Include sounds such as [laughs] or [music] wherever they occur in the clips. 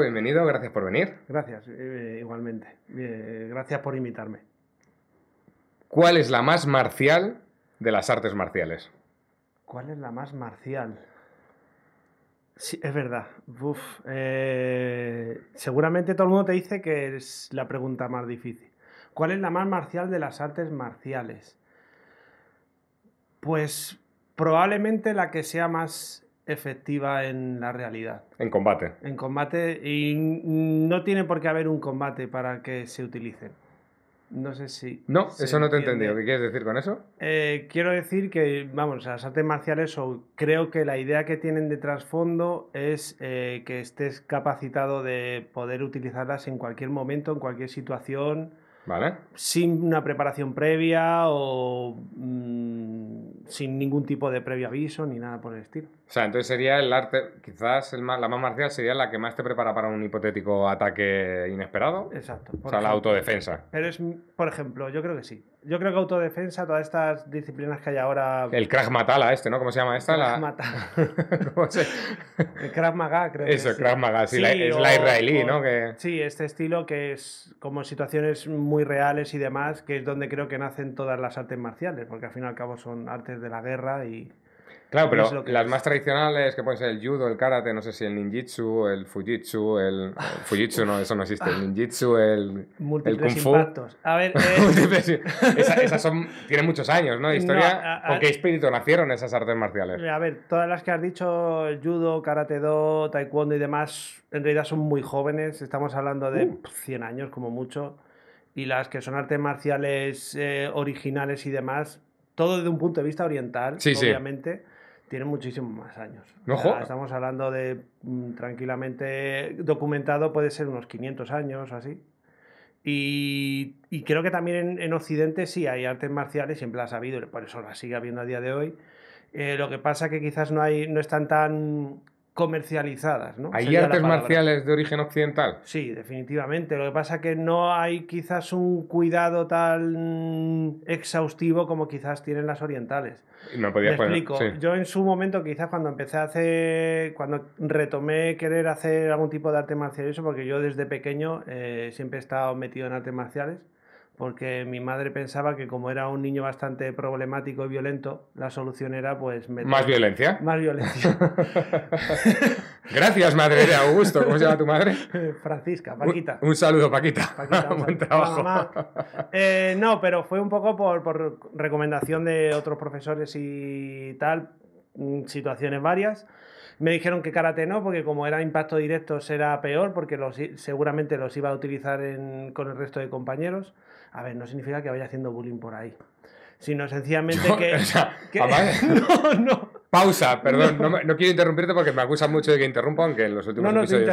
bienvenido, gracias por venir. Gracias, eh, igualmente. Eh, gracias por invitarme. ¿Cuál es la más marcial de las artes marciales? ¿Cuál es la más marcial? Sí, es verdad. Eh, seguramente todo el mundo te dice que es la pregunta más difícil. ¿Cuál es la más marcial de las artes marciales? Pues probablemente la que sea más efectiva en la realidad. En combate. En combate y no tiene por qué haber un combate para que se utilicen. No sé si... No, eso no te he entendido. ¿Qué quieres decir con eso? Eh, quiero decir que, vamos, las artes marciales o creo que la idea que tienen de trasfondo es eh, que estés capacitado de poder utilizarlas en cualquier momento, en cualquier situación, Vale. Sin una preparación previa o mm, sin ningún tipo de previo aviso ni nada por el estilo. O sea, entonces sería el arte, quizás la más marcial sería la que más te prepara para un hipotético ataque inesperado. Exacto. O sea, la autodefensa. Pero es, por ejemplo, yo creo que sí. Yo creo que autodefensa, todas estas disciplinas que hay ahora. El Krav Matala, este, ¿no? ¿Cómo se llama esta? Krav Matala. [laughs] ¿Cómo se... El Krav Maga, creo Eso, que Eso, Krav Maga, sí, es la israelí, ¿no? Sí, este estilo que es como situaciones muy reales y demás, que es donde creo que nacen todas las artes marciales, porque al fin y al cabo son artes de la guerra y Claro, pero las más tradicionales, que pueden ser el judo, el karate, no sé si el ninjitsu, el fujitsu, el... Ah, fujitsu no, eso no existe. El ah. ninjitsu, el, el kung fu. A ver... [laughs] Eh, [laughs] esas son... Tienen muchos años, ¿no? De historia. ¿Con qué espíritu nacieron esas artes marciales? A ver, todas las que has dicho, el judo, karate do, taekwondo y demás, en realidad son muy jóvenes. Estamos hablando de 100 uh. años como mucho. Y las que son artes marciales eh, originales y demás, todo desde un punto de vista oriental, obviamente tiene muchísimos más años. estamos hablando de mm, tranquilamente documentado puede ser unos 500 años o así. Y, creo que también en, Occidente sí hay artes marciales, siempre las ha habido, por eso las sigue habiendo a día de hoy. Eh, lo que pasa que quizás no hay, no están tan comercializadas. ¿no? ¿Hay artes marciales de origen occidental? Sí, definitivamente. Lo que pasa es que no hay quizás un cuidado tan exhaustivo como quizás tienen las orientales. No podía Te Yo en su momento, quizás cuando empecé a hacer, cuando retomé querer hacer algún tipo de arte marcial, eso porque yo desde pequeño eh, siempre he estado metido en artes marciales porque mi madre pensaba que como era un niño bastante problemático y violento, la solución era pues más violencia. Más violencia. [laughs] Gracias, madre de Augusto. ¿Cómo se llama tu madre? [laughs] Francisca, Paquita. Un, saludo, Paquita. Paquita [laughs] Buen trabajo. Eh, no, pero fue un poco por, por recomendación de otros profesores y tal, mm, situaciones varias me dijeron que karate no, porque como era impacto directo será peor, porque los, seguramente los iba a utilizar con el resto de compañeros. A ver, no significa que vaya haciendo bullying por ahí, sino sencillamente [laughs] que, [laughs] eh. no, no. Pausa, perdón, no. quiero interrumpirte porque me acusan mucho de que interrumpo, aunque en los últimos no, no, episodios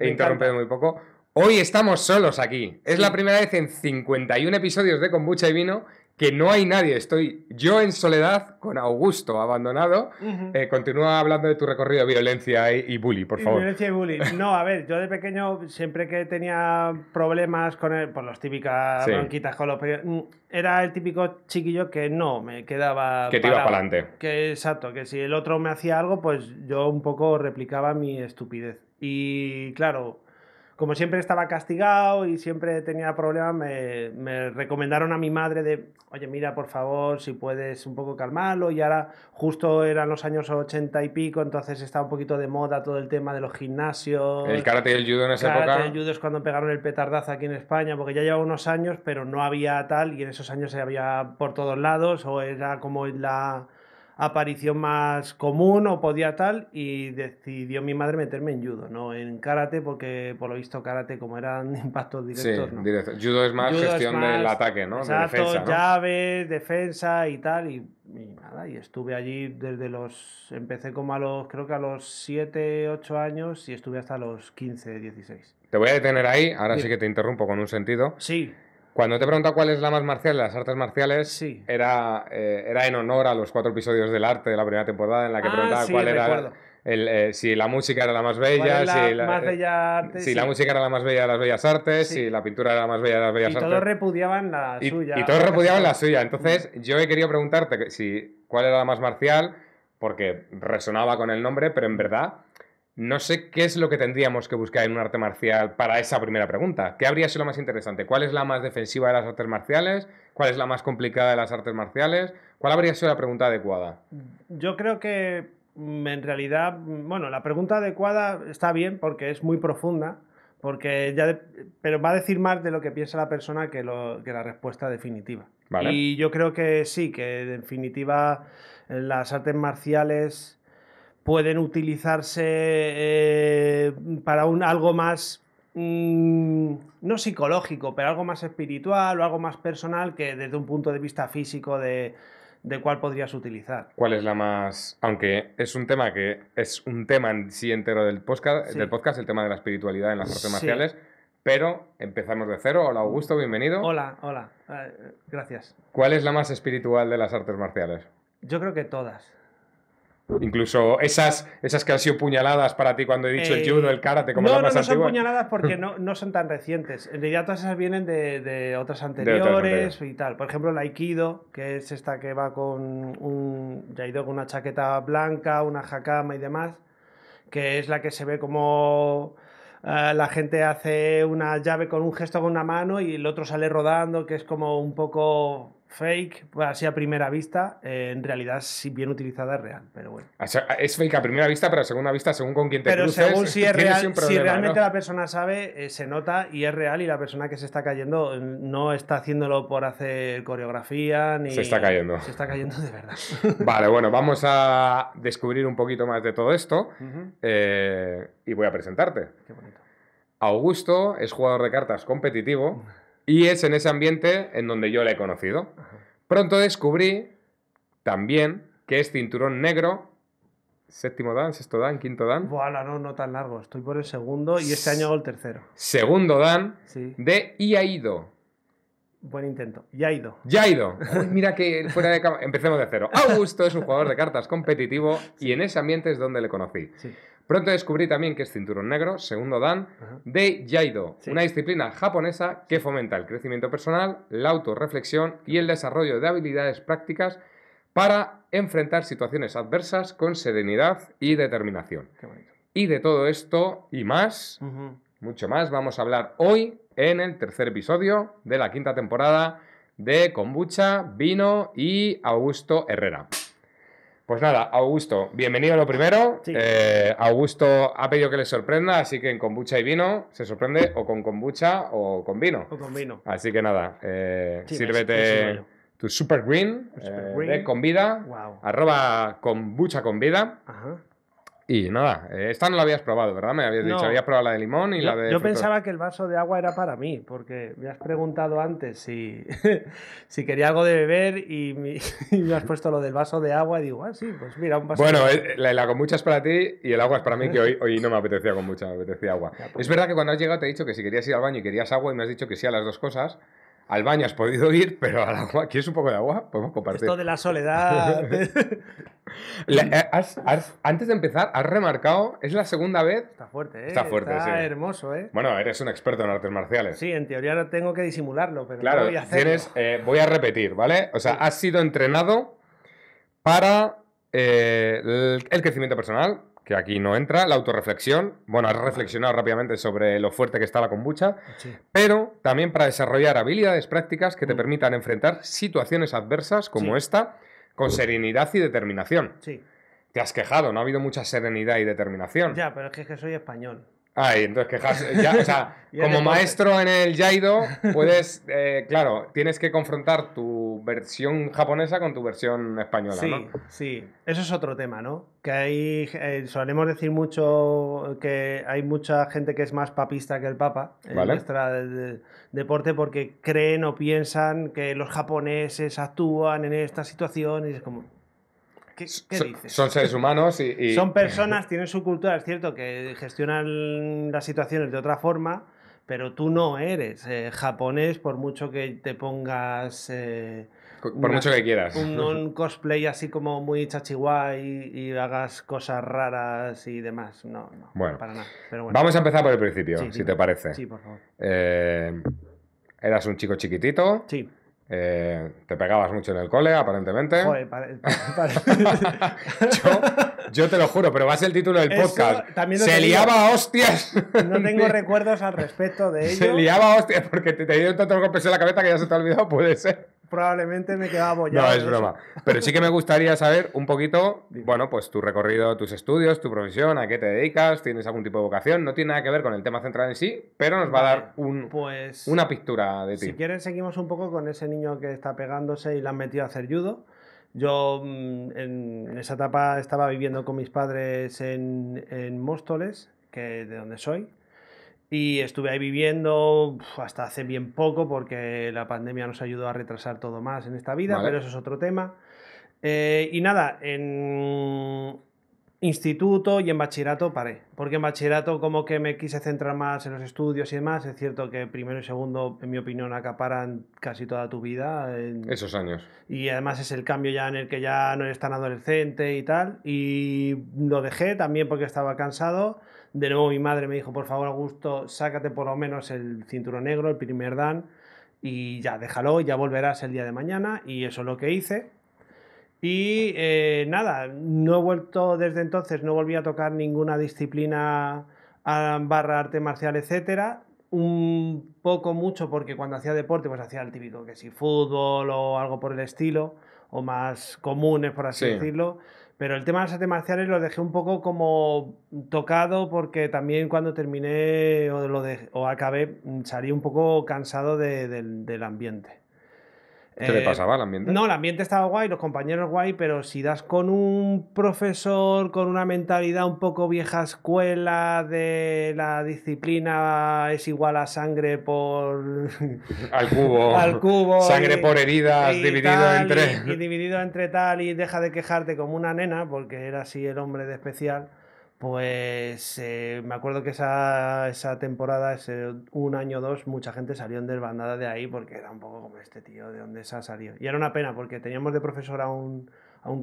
interrumpe, he muy poco. Hoy estamos solos aquí. Es la primera vez en 51 episodios de Combucha y Vino que no hay nadie, estoy yo en soledad con Augusto abandonado. Eh, continúa hablando de tu recorrido de violencia y, bully, bullying, por favor. Violencia y bullying. [laughs] No, a ver, yo de pequeño siempre que tenía problemas con el, por las típicas bronquitas con los mm, era el típico chiquillo que no, me quedaba que te iba para adelante. Que exacto, que si el otro me hacía algo, pues yo un poco replicaba mi estupidez. Y claro, como siempre estaba castigado y siempre tenía problemas, me, recomendaron a mi madre de, oye, mira, por favor, si puedes un poco calmarlo. Y ahora justo eran los años 80 y pico, entonces estaba un poquito de moda todo el tema de los gimnasios. El karate y el judo en esa karate época. El judo es cuando pegaron el petardazo aquí en España, porque ya llevaba unos años, pero no había tal, y en esos años se había por todos lados, o era como la aparición más común o podía tal y decidió mi madre meterme en judo, no en karate porque por lo visto karate como eran [laughs] impactos directos. Judo es más gestión del ataque, ¿no? de defensa, llaves, defensa y tal y, nada, y estuve allí desde los, empecé como a los, creo que a los 7, 8 años y estuve hasta los 15, 16. Te voy a detener ahí, ahora sí que te interrumpo con un sentido. Sí. Cuando te he cuál es la más marcial de las artes marciales, era, eh, era en honor a los cuatro episodios del arte de la primera temporada en la que ah, preguntaba cuál era. Eh, si la música era la más bella, si, eh, la, música era la más bella de las bellas artes, si la pintura era la más bella de las bellas artes. Y todos repudiaban la suya. Y todos repudiaban la suya. Entonces, yo he querido preguntarte si, cuál era la más marcial, porque resonaba con el nombre, pero en verdad no sé qué es lo que tendríamos que buscar en un arte marcial para esa primera pregunta. ¿Qué habría sido lo más interesante? ¿Cuál es la más defensiva de las artes marciales? ¿Cuál es la más complicada de las artes marciales? ¿Cuál habría sido la pregunta adecuada? Yo creo que mm, en realidad, mm, bueno, la pregunta adecuada está bien porque es muy profunda, porque ya pero va a decir más de lo que piensa la persona que, la respuesta definitiva. Y yo creo que sí, que en definitiva las artes marciales pueden utilizarse eh, para un, algo más, mm, no psicológico, pero algo más espiritual o algo más personal que desde un punto de vista físico de, cuál podrías utilizar. ¿Cuál es la más...? Aunque es un tema que es un tema en sí entero del podcast, del podcast el tema de la espiritualidad en las artes marciales, pero empezamos de cero. Hola Augusto, mm, bienvenido. Hola, hola. Eh, gracias. ¿Cuál es la más espiritual de las artes marciales? Yo creo que todas. Incluso esas, esas que han sido puñaladas para ti cuando he dicho el judo, el eh, karate, como no, más no, no son puñaladas porque [laughs] no, no son tan recientes. En realidad todas esas vienen de, otras anteriores y tal. Por ejemplo, el aikido, que es esta que va con un ido con una chaqueta blanca, una jacama y demás, que es la que se ve como eh, la gente hace una llave con un gesto con una mano y el otro sale rodando, que es como un poco fake, así a primera vista, eh, en realidad, si bien utilizada, es real, pero bueno. es fake a primera vista, pero a segunda vista, según con quién te Pero según si [laughs] es real, si realmente la persona sabe, eh, se nota y es real y la persona que se está cayendo mm, no está haciéndolo por hacer coreografía ni... Se está cayendo. Se está cayendo de verdad. [laughs] Vale, bueno, vamos a descubrir un poquito más de todo esto eh, y voy a presentarte. Qué bonito. Augusto es jugador de cartas competitivo. [laughs] Y es en ese ambiente en donde yo le he conocido. Pronto descubrí también que es cinturón negro séptimo dan, sexto dan, quinto dan. Voilà, no, no tan largo. Estoy por el segundo y este año hago el tercero. Segundo dan de Iaido. Buen intento. Iaido. Yaido. mira que fuera de Empecemos de cero. [laughs] Augusto es un jugador de cartas competitivo y en ese ambiente es donde le conocí. Sí. Pronto descubrí también que es cinturón negro, segundo dan, de Jaido, una disciplina japonesa que fomenta el crecimiento personal, la autorreflexión y el desarrollo de habilidades prácticas para enfrentar situaciones adversas con serenidad y determinación. y de todo esto y más, mucho más, vamos a hablar hoy en el tercer episodio de la quinta temporada de Kombucha, Vino y Augusto Herrera. Pues nada, Augusto, bienvenido a lo primero. Eh, Augusto ha pedido que le sorprenda, así que en kombucha y vino se sorprende o con kombucha o con vino. O con vino. Así que nada, eh, sírvete tu super green, eh, con vida, wow. arroba kombucha con vida. Ajá. Y nada, eh, esta no la habías probado, ¿verdad? Me habías dicho, habías probado la de limón y la de... Yo pensaba que el vaso de agua era para mí, porque me has preguntado antes si, [laughs] si quería algo de beber [laughs] y me, has puesto lo del vaso de agua y digo, ah, sí, pues mira, un vaso Bueno, de... Eh, la, la mucha es para ti y el agua es para mí, que hoy, [laughs] hoy no me apetecía mucha, me apetecía agua. Pues es verdad que cuando has llegado te he dicho que si querías ir al baño y querías agua y me has dicho que sí a las dos cosas, al baño has podido ir, pero al agua, ¿quieres un poco de agua? Podemos compartir. Esto de la soledad. [laughs] [laughs] Eh, antes de empezar, has remarcado, es la segunda vez. Está fuerte, ¿eh? Está fuerte, Está hermoso, ¿eh? Bueno, eres un experto en artes marciales. Sí, en teoría no tengo que disimularlo, pero claro, voy a hacer. Tienes, eh, voy a repetir, ¿vale? O sea, has sido entrenado para eh, el crecimiento personal, que aquí no entra, la autorreflexión. Bueno, has reflexionado rápidamente sobre lo fuerte que está la kombucha, pero también para desarrollar habilidades prácticas que te mm. permitan enfrentar situaciones adversas como esta con serenidad y determinación. Sí. Te has quejado, no ha habido mucha serenidad y determinación. Ya, pero es que, es que soy español. Ay, entonces quejas. o sea, [laughs] como maestro en el yaido [laughs] puedes, eh, claro, tienes que confrontar tu versión japonesa con tu versión española. Sí, ¿no? sí. Eso es otro tema, ¿no? Que hay, eh, solemos decir mucho que hay mucha gente que es más papista que el Papa en ¿Vale? deporte porque creen o piensan que los japoneses actúan en esta situación y es como, ¿Qué, son, dices? Son seres humanos y, Son [laughs] personas, tienen su cultura, es cierto que gestionan las situaciones de otra forma, pero tú no eres eh, japonés por mucho que te pongas... Eh, por mucho que quieras. Un, [laughs] cosplay así como muy chachiguay y, hagas cosas raras y demás. No, no, bueno, para nada. Vamos a empezar por el principio, si te parece. Sí, por favor. Eh, eras un chico chiquitito. Sí. Eh, te pegabas mucho en el cole, aparentemente. [laughs] yo, te lo juro, pero va a ser el título del podcast. Se liaba hostias. No tengo [laughs] recuerdos al respecto de ello. Se liaba a hostias porque te, te dieron tantos golpes en la cabeza que ya se te ha olvidado, puede ser probablemente me quedaba bollado. No, es broma. Pero sí que me gustaría saber un poquito, bueno, pues tu recorrido, tus estudios, tu profesión, a qué te dedicas, tienes algún tipo de vocación. No tiene nada que ver con el tema central en sí, pero nos va a dar pues una pintura de ti. Si quieres, seguimos un poco con ese niño que está pegándose y le han metido a hacer judo. Yo mm, en esa etapa estaba viviendo con mis padres en, Móstoles, que es de donde soy y estuve ahí viviendo hasta hace bien poco porque la pandemia nos ayudó a retrasar todo más en esta vida, pero eso es otro tema. Eh, y nada, en instituto y en bachillerato paré, porque en bachillerato como que me quise centrar más en los estudios y demás, es cierto que primero y segundo, en mi opinión, acaparan casi toda tu vida. En... Esos años. Y además es el cambio ya en el que ya no eres tan adolescente y tal, y lo dejé también porque estaba cansado de nuevo mi madre me dijo, por favor Augusto, sácate por lo menos el cinturón negro, el primer dan, y ya déjalo, ya volverás el día de mañana, y eso es lo que hice. Y eh, nada, no he vuelto desde entonces, no volví a tocar ninguna disciplina barra arte marcial, etcétera. Un poco mucho porque cuando hacía deporte, pues hacía el típico que si fútbol o algo por el estilo, o más comunes, por así decirlo pero el tema de las artes marciales lo dejé un poco como tocado porque también cuando terminé o, lo o acabé mm, salí un poco cansado del ambiente. ¿Qué le eh, pasaba al ambiente? No, el ambiente estaba guay, los compañeros guay, pero si das con un profesor con una mentalidad un poco vieja escuela de la disciplina es igual a sangre por... [laughs] al cubo. al cubo. Sangre por heridas, dividido entre... y dividido entre tal y deja de quejarte como una nena, porque era así el hombre de especial pues eh, me acuerdo que esa, temporada, ese un año o dos, mucha gente salió en desbandada de ahí porque era un poco como este tío, de dónde se ha salido. Y era una pena porque teníamos de profesor a un,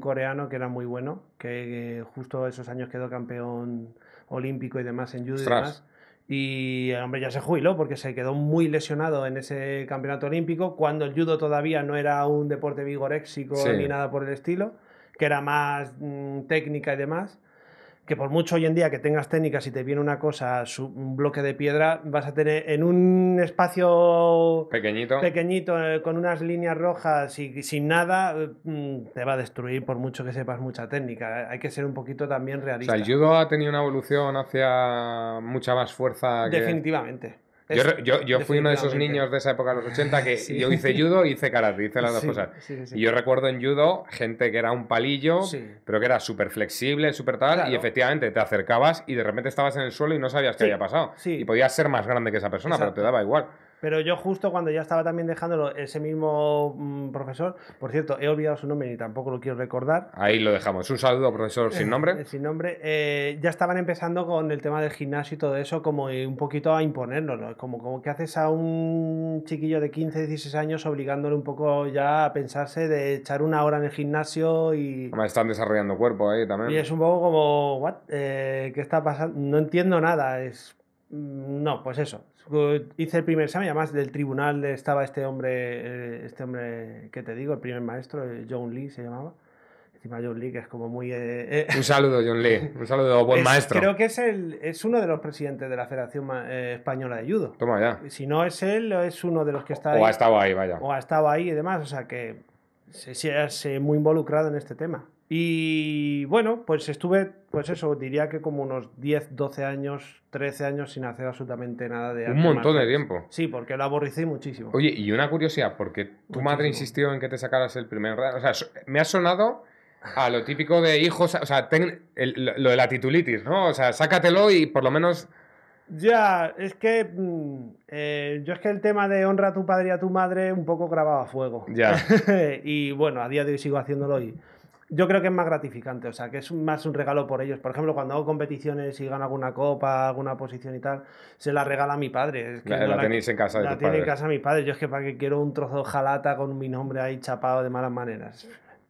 coreano que era muy bueno, que, eh, justo esos años quedó campeón olímpico y demás en judo y demás. Y el hombre ya se jubiló porque se quedó muy lesionado en ese campeonato olímpico, cuando el judo todavía no era un deporte vigoréxico ni nada por el estilo, que era más mm, técnica y demás que por mucho hoy en día que tengas técnicas y te viene una cosa, un bloque de piedra, vas a tener en un espacio pequeñito, pequeñito eh, con unas líneas rojas y sin nada, mm, te va a destruir por mucho que sepas mucha técnica. Hay que ser un poquito también realista. O sea, el judo ha tenido una evolución hacia mucha más fuerza. Que... Definitivamente. Yo, yo, yo fui uno de esos niños de esa época de los 80 que [laughs] yo hice judo y hice karate, hice las dos cosas. y yo recuerdo en judo gente que era un palillo, pero que era súper flexible, súper tal, y efectivamente te acercabas y de repente estabas en el suelo y no sabías qué había pasado. Y podías ser más grande que esa persona, pero te daba igual. Pero yo justo cuando ya estaba también dejándolo, ese mismo mm, profesor, por cierto, he olvidado su nombre y tampoco lo quiero recordar. Ahí lo dejamos. Un saludo, profesor sin eh, nombre. Eh, sin nombre. Eh, ya estaban empezando con el tema del gimnasio y todo eso, como un poquito a Es Como, como que haces a un chiquillo de 15, 16 años obligándole un poco ya a pensarse de echar una hora en el gimnasio y... están desarrollando cuerpo ahí también. Y es un poco como, ¿what? Eh, ¿Qué está pasando? No entiendo nada. Es... Mm, no, pues eso hice el primer examen, además del tribunal estaba este hombre, eh, este hombre que te digo, el primer maestro, eh, John Lee se llamaba. Encima John Lee, que es como muy... Eh, Un saludo, John Lee. Un saludo, buen maestro. Creo que es, el, es uno de los presidentes de la Federación Española de Judo. Toma ya. Si no es él, es uno de los que está o ahí. O ha estado ahí, vaya. O ha estado ahí y demás. O sea que se, ha muy involucrado en este tema. Y bueno, pues estuve, pues eso, diría que como unos 10, 12 años, 13 años sin hacer absolutamente nada de arte. Un montón de tiempo. Sí, porque lo aborrecí muchísimo. Oye, y una curiosidad, porque tu madre insistió en que te sacaras el primer O sea, me ha sonado a lo típico de hijos, o sea, lo de la titulitis, ¿no? O sea, sácatelo y por lo menos... Ya, es que mm, eh, yo es que el tema de honra a tu padre y a tu madre un poco grababa fuego. Ya. [laughs] y bueno, a día de hoy sigo haciéndolo y yo creo que es más gratificante, o sea, que es más un regalo por ellos. Por ejemplo, cuando hago competiciones y gano alguna copa, alguna posición y tal, se la regala a mi padre. la, tenéis en casa de La tiene en casa mi padre. Yo es que para qué quiero un trozo de jalata con mi nombre ahí chapado de malas maneras.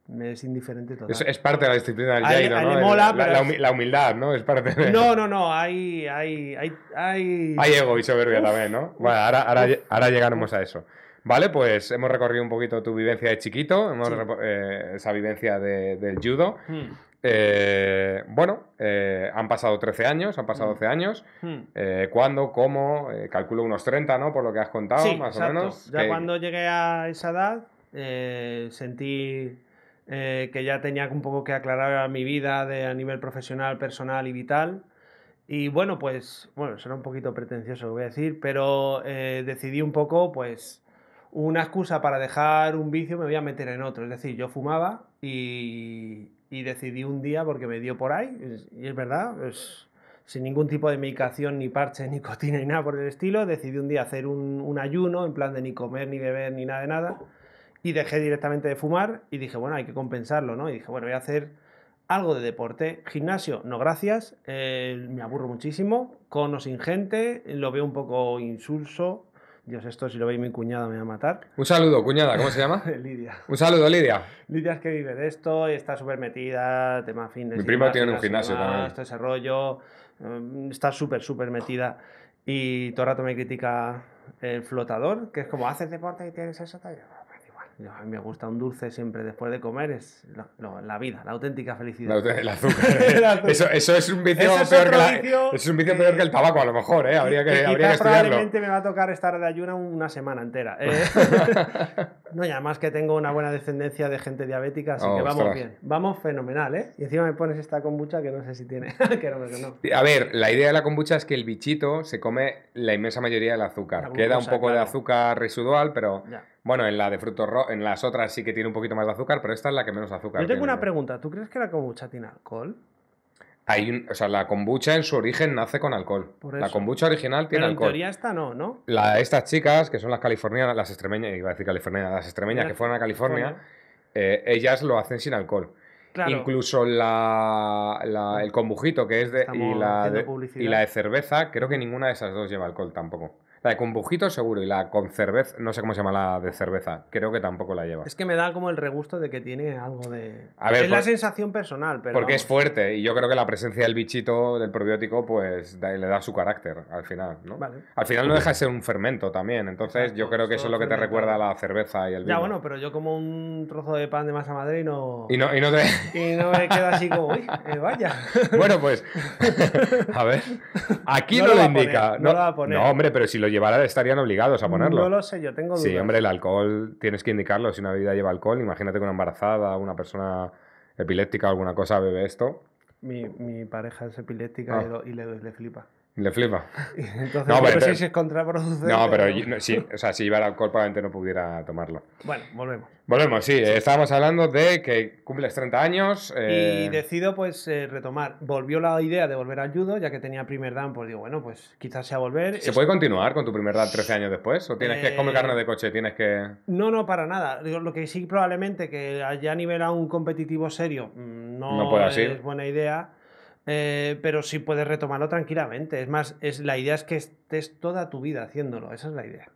Me es indiferente todo. Es, parte de la disciplina del Jairo, ¿no? la, la, humildad, ¿no? Es parte de... No, no, no. Hay, hay, hay, ego y soberbia también, ¿no? Bueno, ahora, ahora, ahora llegaremos a eso. Vale, pues hemos recorrido un poquito tu vivencia de chiquito, eh, esa vivencia del judo. Hmm. Eh, bueno, eh, han pasado 13 años, han pasado 12 hmm. años. cuando hmm. ¿Cuándo? ¿Cómo? calculo unos 30, ¿no? Por lo que has contado, más o menos. Ya cuando llegué a esa edad, sentí que ya tenía un poco que aclarar mi vida de, a nivel profesional, personal y vital. Y bueno, pues, bueno, será un poquito pretencioso, lo voy a decir, pero decidí un poco, pues, una excusa para dejar un vicio, me voy a meter en otro. Es decir, yo fumaba y, decidí un día porque me dio por ahí, y es verdad, sin ningún tipo de medicación, ni parche, ni [laughs] cotina, ni nada por el estilo, decidí un día hacer un, ayuno, en plan de ni comer, ni beber, ni nada de nada, y dejé directamente de fumar y dije, bueno, hay que compensarlo, ¿no? Y dije, bueno, voy a hacer algo de deporte, gimnasio, no gracias, eh, me aburro muchísimo, con sin gente, lo veo un poco insulso, Dios, esto si lo veis mi cuñada me va a matar. Un saludo, cuñada, ¿cómo se llama? [laughs] Lidia. Un saludo, Lidia. Lidia es que vive de esto, y está súper metida, tema fitness. Mi prima tiene un gimnasio también. también. esto ese rollo, mm, está súper, súper metida y todo el rato me critica el flotador, que es como, haces deporte y tienes eso talla a mí me gusta un dulce siempre después de comer, es la, vida, la auténtica felicidad. [laughs] el azúcar. Eso, es un vicio, peor, que el tabaco, a lo mejor, ¿eh? habría que, habría que Probablemente me va a tocar estar de ayuna una semana entera. ¿eh? [laughs] no, y además que tengo una buena descendencia de gente diabética, así que oh, vamos bien. Vamos fenomenal, ¿eh? Y encima me pones esta kombucha que no sé si tiene. [laughs] A ver, la idea de la kombucha es que el bichito se come la inmensa mayoría del azúcar. Queda un poco de azúcar residual, pero. Bueno, en la de frutos rojos, en las otras sí que tiene un poquito más de azúcar, pero esta es la que menos azúcar. Yo tengo una pregunta. ¿Tú crees que la kombucha tiene alcohol? Hay o sea, la kombucha en su origen nace con alcohol. La kombucha original tiene alcohol. En teoría esta no, ¿no? La, estas chicas, que son las californianas, las extremeñas, iba a decir californianas, las extremeñas que fueron a California, eh, ellas lo hacen sin alcohol. Incluso la, el kombujito que es de, y la de cerveza, creo que ninguna de esas dos lleva alcohol tampoco. La de bujito seguro y la con cerveza, no sé cómo se llama la de cerveza, creo que tampoco la lleva. Es que me da como el regusto de que tiene algo de... es la sensación personal, pero... Porque es fuerte y yo creo que la presencia del bichito, del probiótico, pues le da su carácter al final, ¿no? Al final no deja de ser un fermento también, entonces yo creo que eso es lo que te recuerda a la cerveza y el Ya, bueno, pero yo como un trozo de pan de masa madre y no... Y no, te... [laughs] me queda así como, eh, vaya. Bueno, pues, [laughs] a ver, aquí no, lo, indica. no, no, lo va a poner. no, hombre, pero si lo estarían obligados a ponerlo. No lo sé, yo tengo dudas. Sí, hombre, el alcohol tienes que indicarlo. Si una bebida lleva alcohol, imagínate que una embarazada, una persona epiléptica o alguna cosa bebe esto. Mi, mi pareja es epiléptica y, ah. le, y le, le flipa. Le flipa. [laughs] no, pero, si es contraproducente. No, pero, sí, o sea, si llevara al probablemente no pudiera tomarlo. Bueno, volvemos. Volvemos, sí. Eh, estábamos hablando de que cumples 30 años. Y eh, decido, pues, eh, retomar. Volvió la idea de volver al judo, ya que tenía primer dan, pues digo, bueno, pues quizás sea volver. ¿Se puede continuar con tu primer dan 13 años después? ¿O tienes que comer carne de coche? ¿Tienes que.? No, no, para nada. Lo que sí, probablemente, que ya a nivel a un competitivo serio, mm, no, no es buena idea eh, pero si puedes retomarlo tranquilamente. Es más, es, la idea es que estés toda tu vida haciéndolo. Esa es la idea.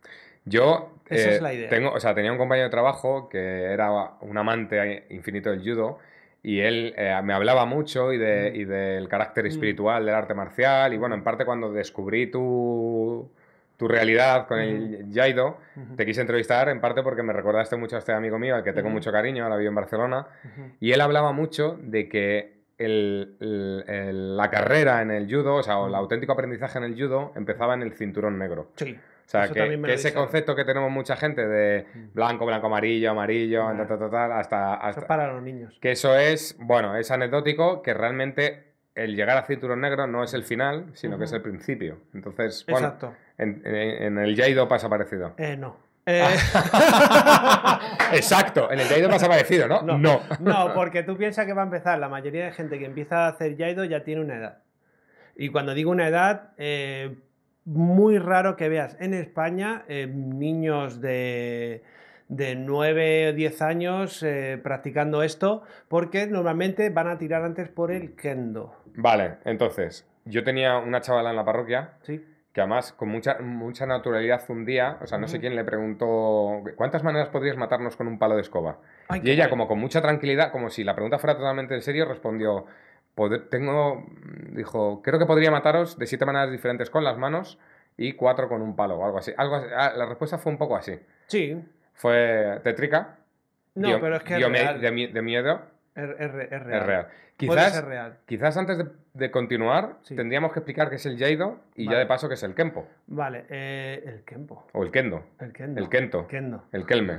Yo eh, Tengo, o sea, tenía un compañero de trabajo que era un amante infinito del judo y él eh, me hablaba mucho y, de, mm. del carácter mm. espiritual del arte marcial y bueno, en parte cuando descubrí tu, realidad con el Jaido, te quise entrevistar en parte porque me recordaste mucho a este amigo mío, al que tengo mucho cariño, ahora vivo en Barcelona, y él hablaba mucho de que el, la carrera en el judo, o sea, el auténtico aprendizaje en el judo empezaba en el cinturón negro. Sí. O sea, que, ese concepto que tenemos mucha gente de blanco, blanco, amarillo, amarillo, hasta, hasta... para los niños. Que eso es, bueno, es anecdótico, que realmente el llegar a cinturón negro no es el final, sino que es el principio. Entonces, bueno, En, el Jaido pasa parecido. Eh, no. Eh, [laughs] Exacto, en el Yaido más aparecido, ¿no? No, no. porque tú piensas que va a empezar. La mayoría de gente que empieza a hacer Yaido ya tiene una edad. Y cuando digo una edad, eh, muy raro que veas en España eh, niños de, de 9 o 10 años practicando esto, porque normalmente van a tirar antes por el kendo. Vale, entonces, yo tenía una chavala en la parroquia. Sí que además con mucha, mucha naturalidad un día, o sea, no sé quién le preguntó, ¿cuántas maneras podrías matarnos con un palo de escoba? y ella como con mucha tranquilidad, como si la pregunta fuera totalmente en serio, respondió, tengo, dijo, creo que podría mataros de siete maneras diferentes con las manos y cuatro con un palo o algo así. Algo ah, la respuesta fue un poco así. Sí. Fue tétrica. No, pero es que... de miedo Er, es, real. Quizás, quizás antes de, continuar, tendríamos que explicar qué es el Jaido y ya de paso qué es el Kempo. Vale, eh, el Kempo. O el Kendo. El Kendo. El Kento. Kendo. El Kelme.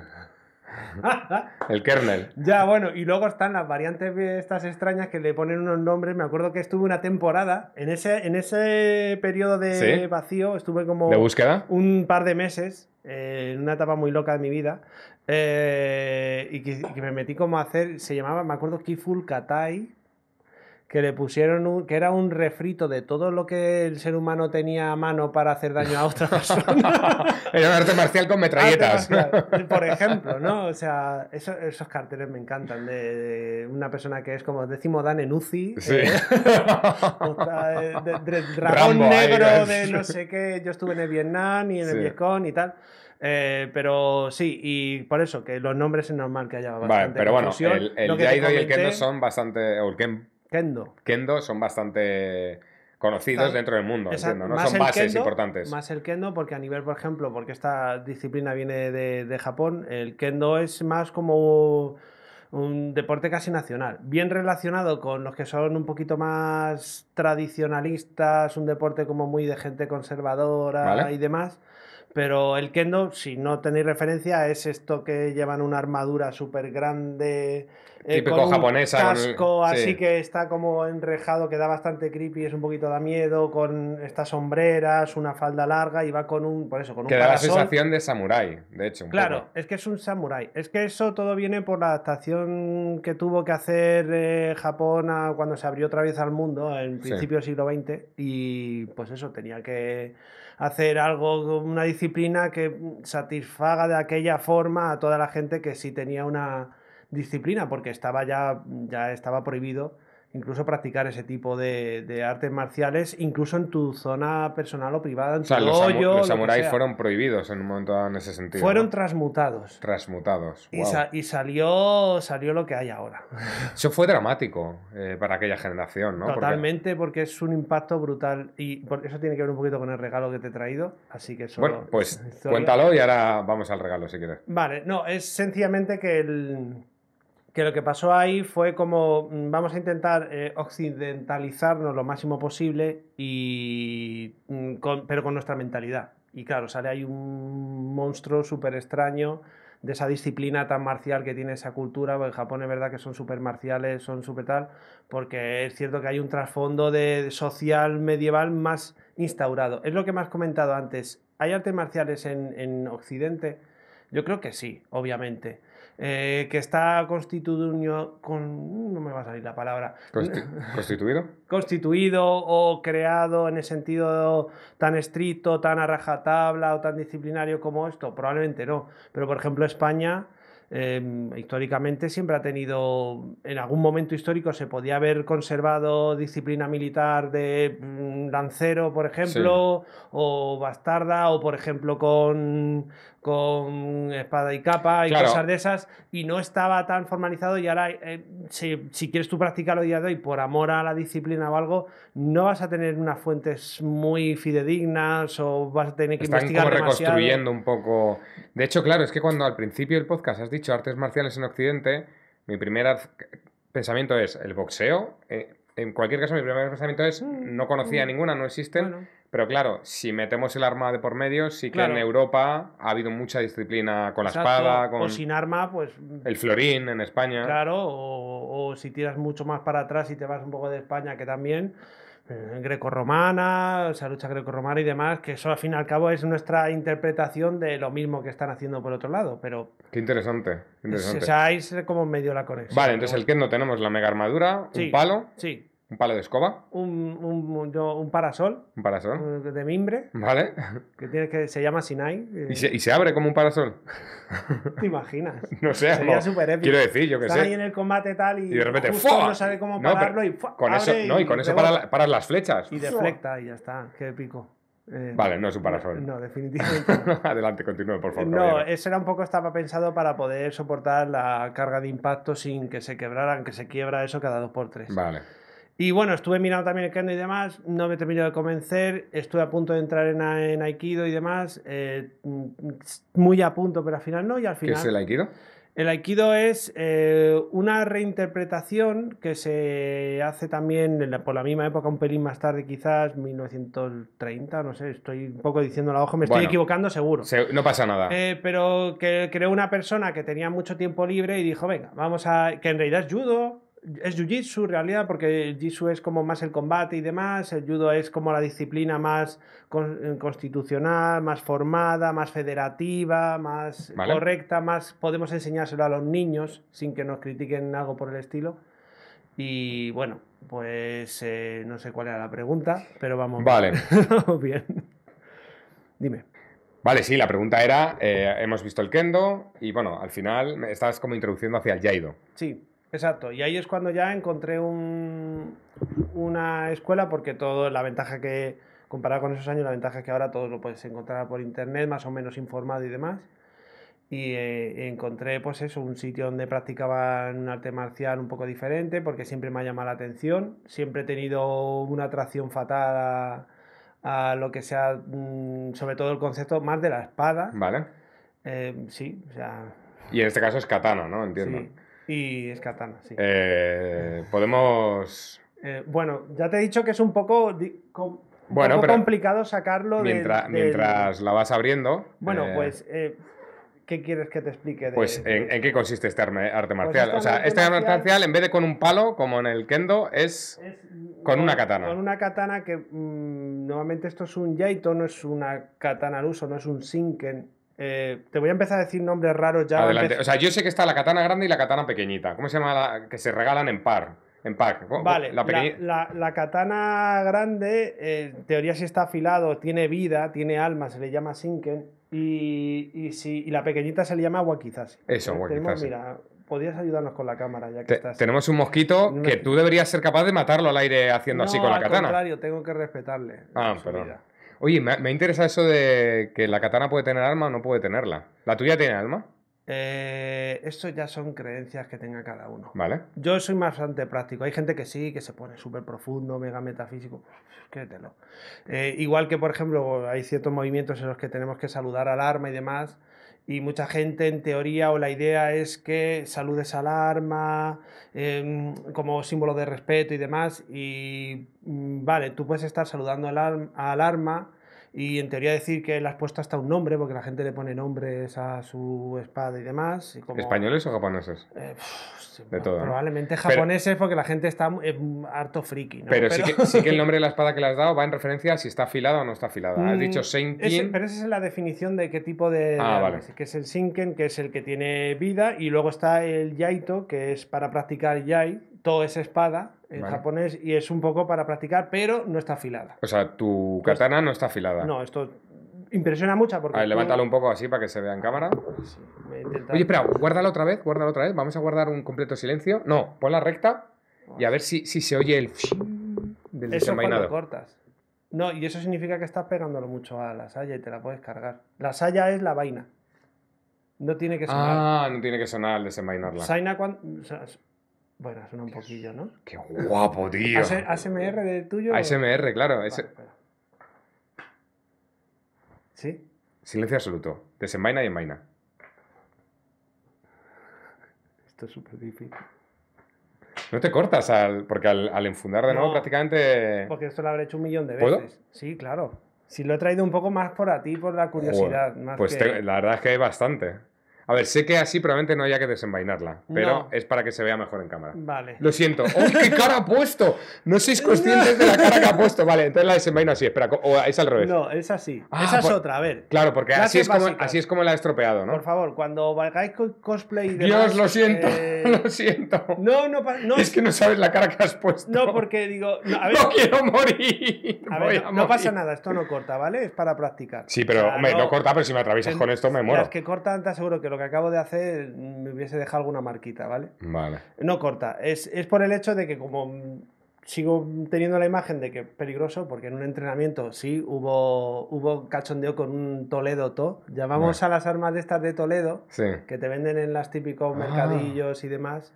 [laughs] el kernel. Ya, bueno, y luego están las variantes estas extrañas que le ponen unos nombres. Me acuerdo que estuve una temporada, en ese, en ese periodo de vacío, estuve como... ¿De búsqueda? Un par de meses, eh, en una etapa muy loca de mi vida, eh, y que, me metí como a hacer, se llamaba, me acuerdo, Kiful Katai, que le pusieron, que era un refrito de todo lo que el ser humano tenía a mano para hacer daño a otra [laughs] persona. era un arte marcial con metralletas. por ejemplo, ¿no? O sea, esos, carteles me encantan, de, una persona que es como décimo Dan en eh, sí. dragón negro, de no sé qué, yo estuve en el Vietnam y en el Vietcong y tal. Eh, pero sí, y por eso, que los nombres es normal que haya bastante pero bueno, el, y el Kendo son bastante... el Kendo. Kendo son bastante conocidos dentro del mundo, ¿no? Son bases importantes. Más el kendo, porque a nivel, por ejemplo, porque esta disciplina viene de, Japón, el kendo es más como un deporte casi nacional, bien relacionado con los que son un poquito más tradicionalistas, un deporte como muy de gente conservadora y demás. Pero el kendo, si no tenéis referencia, es esto que llevan una armadura súper grande. Eh, con un japonesa. Casco, así que está como enrejado, que da bastante creepy, es un poquito da miedo, con estas sombreras, una falda larga y va con un. Por eso, con un. Que da la sensación de samurái, de hecho. claro, es que es un samurái. Es que eso todo viene por la adaptación que tuvo que hacer eh, Japón cuando se abrió otra vez al mundo, en principio del siglo XX, y pues eso, tenía que hacer algo, una disciplina que satisfaga de aquella forma a toda la gente que sí tenía una disciplina, porque estaba ya, ya estaba prohibido incluso practicar ese tipo de, artes marciales, incluso en tu zona personal o privada. En tu o sea, los, samuráis fueron prohibidos en un momento dado en ese sentido. Fueron transmutados. Transmutados. Y, salió, salió lo que hay ahora. [laughs] Eso fue dramático eh, para aquella generación, ¿no? Totalmente, porque... es un impacto brutal. Y eso tiene que ver un poquito con el regalo que te he traído. Así que eso. Bueno, pues [laughs] cuéntalo y ahora vamos al regalo si quieres. Vale, no, es sencillamente que el que lo que pasó ahí fue como mm, vamos a intentar eh, occidentalizarnos lo máximo posible, y, mm, pero con nuestra mentalidad. Y claro, sale ahí un monstruo súper extraño de esa disciplina tan marcial que tiene esa cultura. en Japón es verdad que son súper marciales, son súper tal, porque es cierto que hay un trasfondo de social medieval más instaurado. Es lo que me has comentado antes. ¿Hay artes marciales en, en Occidente? Yo creo que sí, obviamente. Eh, que está constituido, con, no me va a salir la palabra. [laughs] ¿Constituido? constituido o creado en el sentido tan estricto, tan a o tan disciplinario como esto, probablemente no. Pero por ejemplo España... Em, históricamente siempre ha tenido, en algún momento histórico se podía haber conservado disciplina militar de mm, Dancero, por ejemplo, o Bastarda, o por ejemplo con, con Espada y Capa y cosas de esas, y no estaba tan formalizado y ahora, eh, si, quieres tú practicarlo día de hoy por amor a la disciplina o algo, no vas a tener unas fuentes muy fidedignas o vas a tener que Están investigar como reconstruyendo un poco... De hecho, claro, es que cuando al principio del podcast has dicho artes marciales en Occidente, mi primer pensamiento es el boxeo. Eh, en cualquier caso, mi primer pensamiento es, mm, no conocía mm. ninguna, no existen. Pero claro, si metemos el arma de por medio, sí que en Europa ha habido mucha disciplina con la espada. Con o sin arma, pues... El florín en España. Claro, o si tiras mucho más para atrás y te vas un poco de España, que también eh, greco romana esa lucha greco-romana y demás, que eso al fin y al cabo es nuestra interpretación de lo mismo que están haciendo por otro lado, pero... Qué interesante. interesante. o sea, es como medio la conexión. Vale, entonces el que no tenemos la mega armadura, un palo... Sí. ¿Un palo de escoba? Un, un, un parasol. ¿Un parasol? De mimbre. Vale. Que, tiene, que se llama Sinai. ¿Y, eh. se, ¿Y, se, abre como un parasol? ¿Te imaginas? [laughs] No sé. Sería súper épico. Quiero decir, yo que sé. sé. ahí en el combate tal y, de repente no sabe cómo pararlo y Con eso, y no, y con eso paras para las flechas. Y deflecta y ya está. Qué épico. Eh, vale, no es un parasol. No, [laughs] definitivamente. [laughs] Adelante, continúe, por favor. No, ese eso era un poco, estaba pensado para poder soportar la carga de impacto sin que se quebraran, que se quiebra eso cada dos por tres. Vale. Y bueno, estuve mirando también el kendo y demás, no me terminó de convencer, estuve a punto de entrar en, aikido y demás, eh, muy a punto, pero al final no, y al final... ¿Qué es el aikido? El aikido es eh, una reinterpretación que se hace también por la misma época, un pelín más tarde, quizás 1930, no sé, estoy un poco diciendo la hoja, me estoy equivocando seguro. no pasa nada. Eh, pero que creó una persona que tenía mucho tiempo libre y dijo, venga, vamos a... que en realidad es judo, es Jiu-Jitsu en realidad, porque el Jiu-Jitsu es como más el combate y demás, el Judo es como la disciplina más eh, constitucional, más formada, más federativa, más correcta, más podemos enseñárselo a los niños sin que nos critiquen algo por el estilo. Y bueno, pues eh, no sé cuál era la pregunta, pero vamos. Vale. [laughs] Bien. Dime. Vale, sí, la pregunta era, eh, hemos visto el kendo y bueno, al final estás como introduciendo hacia el yaido Sí. Exacto, y ahí es cuando ya encontré un, una escuela porque todo, la ventaja que, comparado con esos años, la ventaja es que ahora todo lo puedes encontrar por internet, más o menos informado y demás. Y eh, encontré pues eso, un sitio donde practicaban un arte marcial un poco diferente porque siempre me ha llamado la atención, siempre he tenido una atracción fatal a, lo que sea, mm, sobre todo el concepto más de la espada. Vale. Eh, sí, o sea... Y en este caso es katana, ¿no? Entiendo. Y es katana, sí. Eh, podemos. Eh, bueno, ya te he dicho que es un poco, complicado sacarlo mientras, de, mientras la vas abriendo. Bueno, eh, pues. ¿Qué quieres que te explique? De, pues, ¿en, qué consiste este, pues este arte marcial? o sea, este arte marcial, en vez de con un palo, como en el kendo, es, con, una katana. Con una katana que mm, normalmente esto es un yaito, no es una katana al uso, no es un sinken eh, te voy a empezar a decir nombres raros ya. Adelante. O sea, yo sé que está la katana grande y la katana pequeñita. ¿Cómo se llama que se regalan en par? En pack. Vale, la, la, katana grande, eh, en teoría, si está afilado, tiene vida, tiene alma, se le llama Sinken. Y, si, y la pequeñita se le llama quizás. Eso, eh, mira, podrías ayudarnos con la cámara ya que estás. Tenemos un mosquito que tú deberías ser capaz de matarlo al aire haciendo así con la katana. Al contrario, tengo que respetarle. Ah, perdón. Oye, me, interesa eso de que la katana puede tener alma o no puede tenerla. ¿La tuya tiene alma? Eh, eso ya son creencias que tenga cada uno. Vale. Yo soy bastante práctico. Hay gente que sí, que se pone súper profundo, mega metafísico. Créetelo. Eh, igual que, por ejemplo, hay ciertos movimientos en los que tenemos que saludar al arma y demás y mucha gente en teoría o la idea es que saludes al arma em, como símbolo de respeto y demás, y mm, vale, tú puedes estar saludando al arma. Y en teoría decir que le has puesto hasta un nombre, porque la gente le pone nombres a su espada y demás. ¿Españoles o japoneses? Eh, probablemente japoneses, porque la gente está harto friki. ¿no? Pero, sí, que, sí que el [laughs] nombre de la espada que le has dado va en referencia a si está afilada o no está afilada. Has mm, dicho Senken... pero esa es la definición de qué tipo de. Ah, vale. Que es el Senken, que es el que tiene vida, y luego está el Yaito, que es para practicar Yai, todo es espada en japonés y es un poco para practicar, pero no está afilada. O sea, tu pues katana no está afilada. No, esto impresiona mucho porque... A ver, levántalo un poco así para que se vea en cámara. Oye, espera, guárdalo otra vez, guárdalo otra vez. Vamos a guardar un completo silencio. No, ponla recta y a ver si, si se oye el... Del eso cuando cortas. No, y eso significa que estás pegándolo mucho a la saya y te la puedes cargar. La saya es la vaina. No tiene que sonar. Ah, no tiene que sonar al desenvainarla. Saina cuando... Bueno, suena un poquillo, ¿no? Qué guapo, tío. ¿ASMR de tuyo? ASMR, claro. ¿Sí? Silencio absoluto. Desenvaina y envaina. Esto es súper difícil. No te cortas al. Porque al, al enfundar de nuevo prácticamente. Porque esto lo habré hecho un millón de veces. Sí, claro. Si lo he traído un poco más por a ti, por la curiosidad. pues la verdad es que hay bastante. A ver, sé que así probablemente no haya que desenvainarla, pero es para que se vea mejor en cámara. Vale. Lo siento. ¡Oh, qué [laughs] cara ha puesto! No sois conscientes de la cara que ha puesto. Vale, entonces la desenvaino así. Espera, o es al revés. No, es así. Ah, Esa es pues, otra, a ver. Claro, porque así es, como, la he estropeado, ¿no? Por favor, cuando valgáis cosplay de. Dios, lo siento, eh, [laughs] lo siento. No, no, no. Es que no sabes la cara que has puesto. No, porque digo. No, [laughs] quiero morir. A ver, no, pasa nada, esto no corta, ¿vale? Es para practicar. Sí, pero, hombre, no, corta, pero si me atraviesas con esto me muero. Las que cortan, te seguro que lo que acabo de hacer mm, me hubiese dejado alguna marquita, ¿vale? Vale. No corta. Es, por el hecho de que como mm, sigo teniendo la imagen de que es peligroso, porque en un entrenamiento sí hubo, hubo cachondeo con un Toledo To. Llamamos a las armas de estas de Toledo, que te venden en las típicos ah. mercadillos y demás.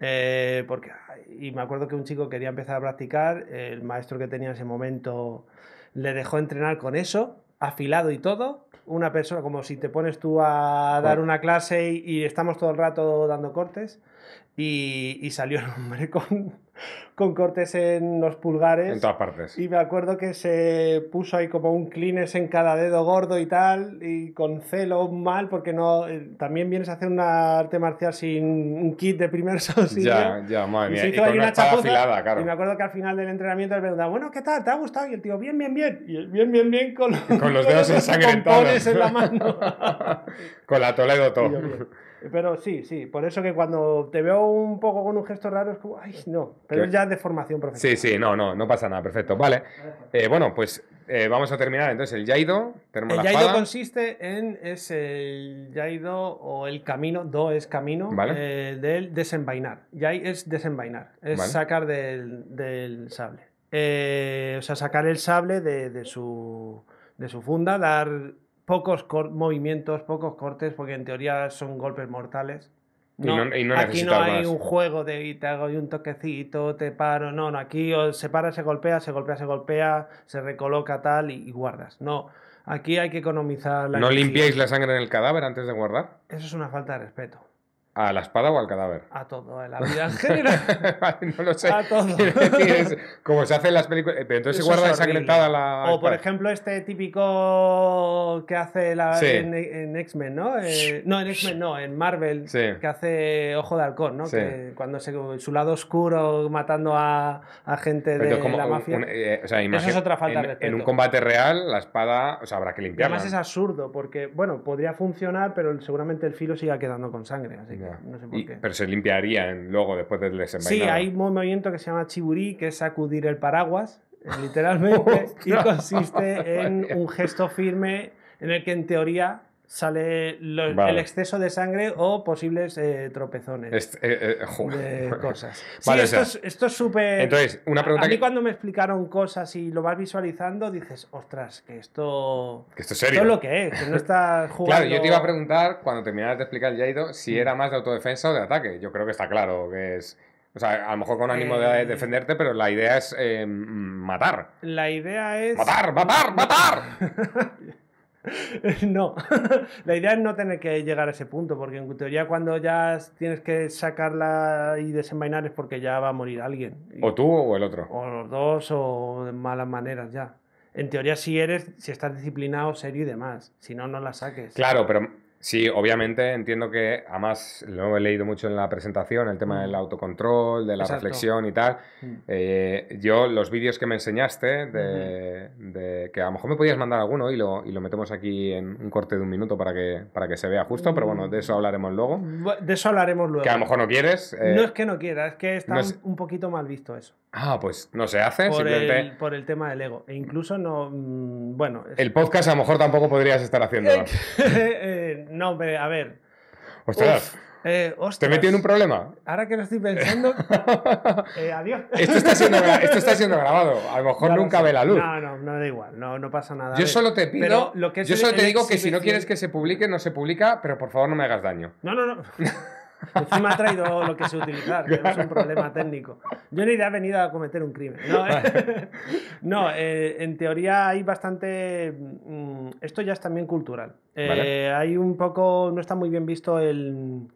Eh, porque, y me acuerdo que un chico quería empezar a practicar, el maestro que tenía en ese momento le dejó entrenar con eso, afilado y todo, una persona, como si te pones tú a dar una clase y, estamos todo el rato dando cortes, y, y salió el hombre [laughs] con con cortes en los pulgares. En todas partes. Y me acuerdo que se puso ahí como un clines en cada dedo gordo y tal, y con celo mal, porque no. Eh, también vienes a hacer una arte marcial sin un kit de primer [laughs] auxilio. Ya, ya, madre mía. Y, y con una, una chapuza, Y me acuerdo que al final del entrenamiento le preguntaba, bueno, ¿qué tal? ¿Te ha gustado? Y el tío, bien, bien, bien. Y bien, bien, bien, con los, [laughs] con los dedos [laughs] ensangrentados. en la mano. con la Toledo todo. Pero sí, sí, por eso que cuando te veo un poco con un gesto raro es como, ay, no, pero es ya de formación profesional. Sí, sí, no, no, no pasa nada, perfecto. Vale, eh, bueno, pues eh, vamos a terminar entonces el Yaido. el Yaido consiste en, es el Yaido o el camino, Do es camino, eh, del desenvainar. Yai es desenvainar, es sacar del, sable. o sea, sacar el sable de, de su de su funda, dar pocos movimientos, pocos cortes, porque en teoría son golpes mortales. aquí no hay un juego de te hago un toquecito, te paro, no, no, aquí se para, se golpea, se golpea, se golpea, se recoloca tal y, guardas. No, aquí hay que economizar la... ¿No limpiáis la sangre en el cadáver antes de guardar? Eso es una falta de respeto. ¿A la espada o al cadáver? A todo, a la [laughs] vida en general. [laughs] no lo sé. A todo. [laughs] Es, como se hace en las películas. Pero entonces se guarda ensangrentada la. O por ejemplo, este típico que hace en, X-Men, ¿no? Eh, no, en X-Men no, en Marvel, sí. que hace Ojo de Halcón, ¿no? Que cuando se, su lado oscuro matando a, gente de la mafia. Eh, o sea, imagín... Eso es otra falta en, de respeto. En un combate real, la espada, o sea, habrá que limpiarla. además es absurdo, porque, bueno, podría funcionar, pero seguramente el filo siga quedando con sangre. Así que... Pero se limpiaría luego después del desenvainado. Sí, hay un movimiento que se llama chiburí, que es sacudir el paraguas, eh, [laughs] literalmente, y consiste en [laughs] un gesto firme en el que en teoría sale el exceso de sangre o posibles tropezones de cosas. esto, es, súper... Entonces, una pregunta... A, mí cuando me explicaron cosas y lo vas visualizando, dices, ostras, que esto... Que esto es serio. lo que es, que no estás [laughs] jugando... claro, yo te iba a preguntar, cuando terminabas de explicar el Yaido, si mm. era más de autodefensa o de ataque. Yo creo que está claro que es... O sea, a lo mejor con ánimo de eh, defenderte, pero la idea es eh, matar. La idea es... ¡Matar, matar, matar! [laughs] [laughs] no, [laughs] la idea es no tener que llegar a ese punto, porque en teoría cuando ya tienes que sacarla y desenvainar es porque ya va a morir alguien. O tú o el otro. O los dos o de malas maneras ya. En teoría si eres, si estás disciplinado, serio y demás. Si no, no la saques. Claro, pero Sí, obviamente entiendo que, además lo he leído mucho en la presentación, el tema del mm. autocontrol, de la reflexión y tal. Mm. Eh, yo, los vídeos que me enseñaste, de, que a lo mejor me podías mandar alguno y lo, y lo metemos aquí en un corte de un minuto para que, para que se vea justo, pero bueno, de eso mm. hablaremos luego. De eso hablaremos luego. Que a lo mejor no quieres. no eh, es que no quiera, es que está un poquito mal visto eso. Ah, pues no se hace. Por, simplemente... el, por el tema del ego. E incluso no. Bueno. El podcast a lo mejor tampoco podrías estar haciendo. [laughs] Eh, no, hombre, a ver. Ostras. Eh, ¿Te metí en un problema? Ahora que lo estoy pensando. [laughs] Eh, adiós. Esto está, siendo, esto está, siendo, grabado. A lo mejor nunca ve la luz. No, no, no da igual. No, no pasa nada. Yo solo te pido. yo solo te digo que si no quieres que se publique, no se publica, pero por favor no me hagas daño. No, no, no. [laughs] Encima ha traído lo que se utilizar, que no es un problema técnico. Yo ni idea he venido a cometer un crimen. No, [laughs] eh, en teoría hay bastante. Mm, esto ya es también cultural. Eh, hay un poco. No está muy bien visto el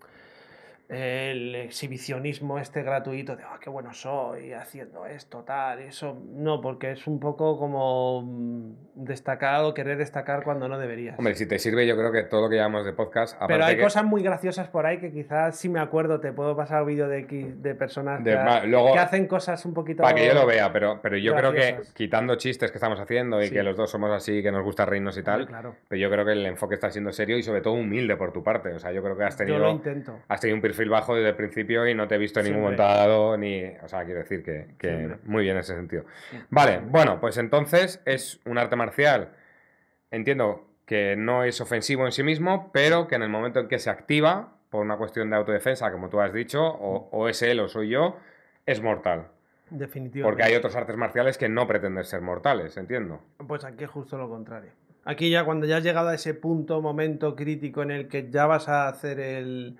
el exhibicionismo este gratuito de, oh, qué bueno soy haciendo esto, tal, eso, no, porque es un poco como mm, destacado, querer destacar cuando no deberías. Hombre, si te sirve, yo creo que todo lo que llamamos de podcast... Pero hay cosas muy graciosas por ahí que quizás, si me acuerdo, te puedo pasar vídeo de, de personas que, hacen cosas un poquito... Para que yo lo vea, pero, pero yo creo que quitando chistes que estamos haciendo y que los dos somos así, que nos gusta reírnos y tal, pero yo creo que el enfoque está siendo serio y sobre todo humilde por tu parte, o sea, yo creo que has tenido... Yo intento. Has bajo desde el principio y no te he visto ningún montado ni. O sea, quiero decir que, muy bien en ese sentido. Vale, bueno, pues entonces es un arte marcial. Entiendo que no es ofensivo en sí mismo, pero que en el momento en que se activa, por una cuestión de autodefensa, como tú has dicho, o, o es él o soy yo, es mortal. Definitivamente. Porque hay otros artes marciales que no pretenden ser mortales, entiendo. Pues aquí es justo lo contrario. Aquí ya cuando ya has llegado a ese punto, momento crítico en el que ya vas a hacer el,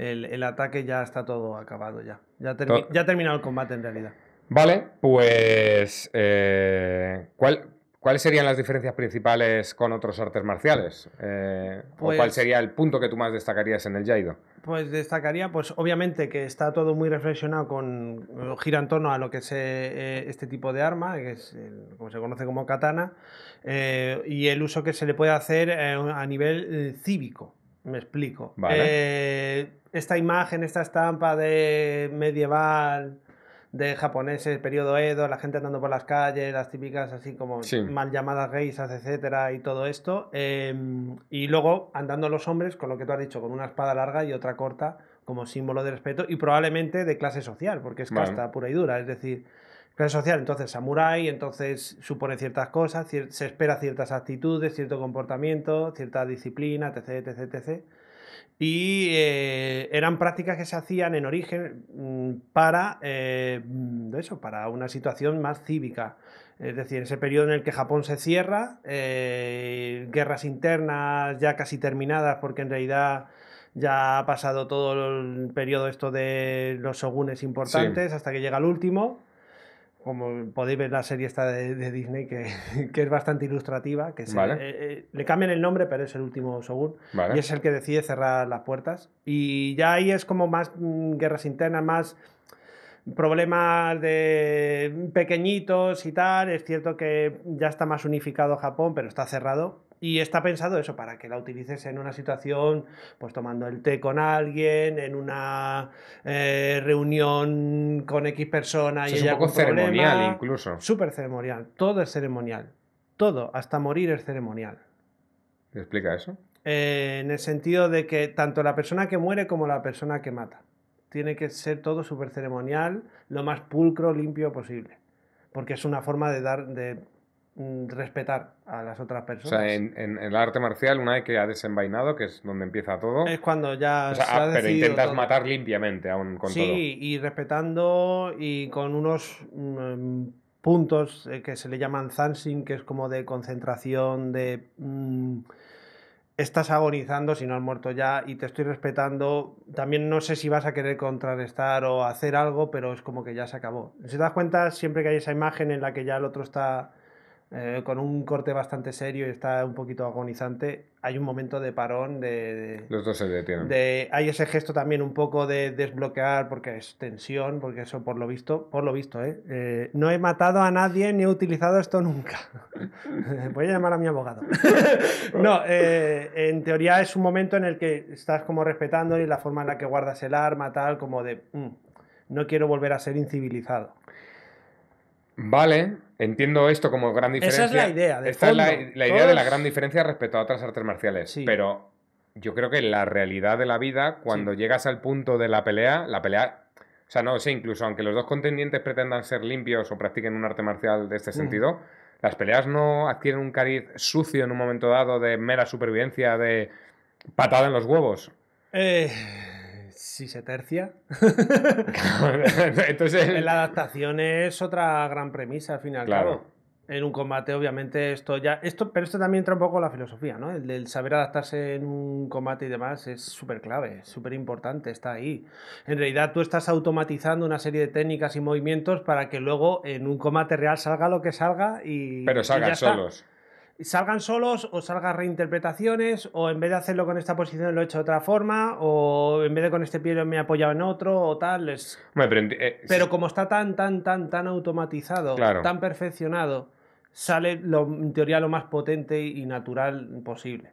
el, ataque ya está todo acabado ya. Ya, ha terminado el combate en realidad. Vale, pues eh, ¿cuáles serían las diferencias principales con otros artes marciales? Eh, ¿O cuál pues sería el punto que tú más destacarías en el Jaido? Pues destacaría, pues obviamente que está todo muy reflexionado con gira en torno a lo que es eh, este tipo de arma, que es como se conoce como katana, y el uso que se le puede hacer a nivel cívico. Me explico. Eh, esta imagen, esta estampa de medieval, de japoneses, periodo Edo, la gente andando por las calles, las típicas así como mal llamadas reisas, etcétera, y todo esto. Em, y luego andando los hombres, con lo que tú has dicho, con una espada larga y otra corta, como símbolo de respeto y probablemente de clase social, porque es casta pura y dura. Es decir, social entonces samurai, entonces supone ciertas cosas, se espera ciertas actitudes, cierto comportamiento, cierta disciplina, etc, etc, etc. Y eh, eran prácticas que se hacían en origen mm, para, eh, eso, para una situación más cívica. Es decir, ese periodo en el que Japón se cierra, eh, guerras internas ya casi terminadas, porque en realidad ya ha pasado todo el periodo esto de los shogunes importantes hasta que llega el último como podéis ver la serie esta de, Disney, que, [laughs] que, es bastante ilustrativa, que eh, eh, le cambian el nombre, pero es el último según. y es el que decide cerrar las puertas. Y ya ahí es como más mm, guerras internas, más problemas de pequeñitos y tal. Es cierto que ya está más unificado Japón, pero está cerrado. Y está pensado eso, para que la utilices en una situación, pues tomando el té con alguien, en una eh, reunión con X persona. y es un poco ceremonial incluso. Súper ceremonial, todo es ceremonial. Todo, hasta morir es ceremonial. ¿Te explica eso? Eh, en el sentido de que tanto la persona que muere como la persona que mata tiene que ser todo súper ceremonial, lo más pulcro, limpio posible. Porque es una forma de dar, de mm, respetar a las otras personas. O sea, en, el arte marcial, una vez que ha desenvainado, que es donde empieza todo. Es cuando ya. O sea, ah, pero intentas matar limpiamente, aún con todo. Sí, y respetando y con unos mm, puntos eh, que se le llaman zansing, que es como de concentración, de. Mm, estás agonizando si no has muerto ya y te estoy respetando. También no sé si vas a querer contrarrestar o hacer algo, pero es como que ya se acabó. Si te das cuenta, siempre que hay esa imagen en la que ya el otro está eh, con un corte bastante serio y está un poquito agonizante, hay un momento de parón de... Los dos se detienen. De, hay ese gesto también un poco de desbloquear porque es tensión, porque eso por lo visto, por lo visto, ¿eh? eh no he matado a nadie ni he utilizado esto nunca. [laughs] Voy a llamar a mi abogado. [laughs] no, eh, en teoría es un momento en el que estás como respetando y la forma en la que guardas el arma, tal, como de... Mm, no quiero volver a ser incivilizado. Vale, entiendo esto como gran diferencia. Esa es la idea. De Esta es la, idea de la gran diferencia respecto a otras artes marciales. Pero yo creo que la realidad de la vida, cuando llegas al punto de la pelea, la pelea. O sea, no sé, incluso aunque los dos contendientes pretendan ser limpios o practiquen un arte marcial de este mm. sentido, las peleas no adquieren un cariz sucio en un momento dado de mera supervivencia, de patada en los huevos. Eh si se tercia. [laughs] Entonces... [laughs] La adaptación es otra gran premisa al final. Claro. En un combate, obviamente, esto ya. Esto, pero esto también entra un poco en la filosofía, ¿no? El del saber adaptarse en un combate y demás es súper clave, súper importante, está ahí. En realidad, tú estás automatizando una serie de técnicas y movimientos para que luego en un combate real salga lo que salga y. Pero salgan solos salgan solos o salgan reinterpretaciones o en vez de hacerlo con esta posición lo he hecho de otra forma o en vez de con este pie me he apoyado en otro o tal. pero, eh, como está tan, tan, tan, tan automatizado, tan perfeccionado, sale lo, en teoría lo más potente y natural posible.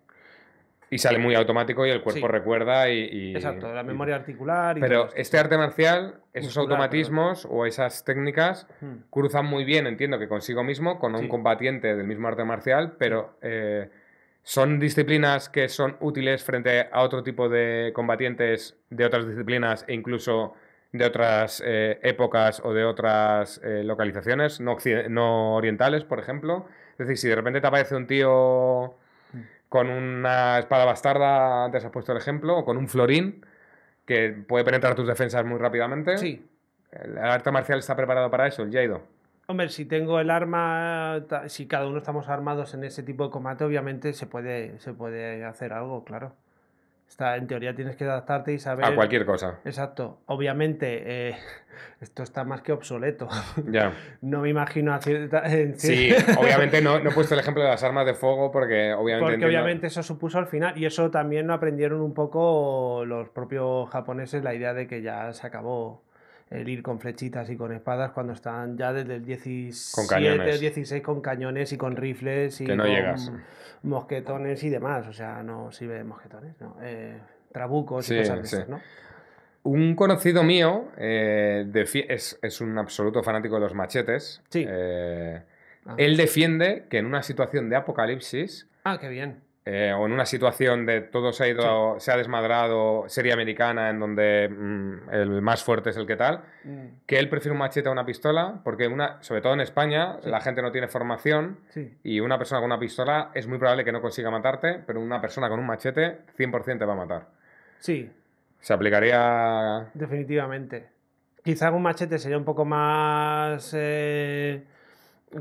Y sale muy automático y el cuerpo recuerda y, Exacto, la memoria articular. Y Pero este arte marcial, esos automatismos o esas técnicas hmm. cruzan muy bien, entiendo que consigo mismo, con un combatiente del mismo arte marcial, pero eh, son disciplinas que son útiles frente a otro tipo de combatientes de otras disciplinas e incluso de otras eh, épocas o de otras eh, localizaciones, no, no orientales, por ejemplo. Es decir, si de repente te aparece un tío con una espada bastarda, antes has puesto el ejemplo, o con un florín, que puede penetrar tus defensas muy rápidamente. Sí. ¿El arte marcial está preparado para eso, el Jaido? Hombre, si tengo el arma, si cada uno estamos armados en ese tipo de combate, obviamente se puede, se puede hacer algo, claro en teoría tienes que adaptarte y saber. A cualquier cosa. Exacto. Obviamente, eh, [laughs] esto está más que obsoleto. [laughs] Ya. No me imagino hacer... Sí, [laughs] obviamente no, he puesto el ejemplo de las armas de fuego porque obviamente. Porque obviamente eso supuso al final. Y eso también no aprendieron un poco los propios japoneses, la idea de que ya se acabó el ir con flechitas y con espadas cuando están ya desde el 17, 16 con cañones y con rifles y con mosquetones y demás. O sea, no sirve de mosquetones, no. Eh, trabucos y cosas de ¿no? Un conocido mío eh, es, un absoluto fanático de los machetes. Sí. Eh, ah. él defiende que en una situación de apocalipsis. Ah, qué bien. Eh, o en una situación de todo se ha ido, se ha desmadrado, serie americana en donde mm, el más fuerte es el que tal, mm. que él prefiere un machete a una pistola, porque una, sobre todo en España la gente no tiene formación y una persona con una pistola es muy probable que no consiga matarte, pero una persona con un machete 100% te va a matar. Sí. ¿Se aplicaría...? Definitivamente. Quizá un machete sería un poco más... Eh,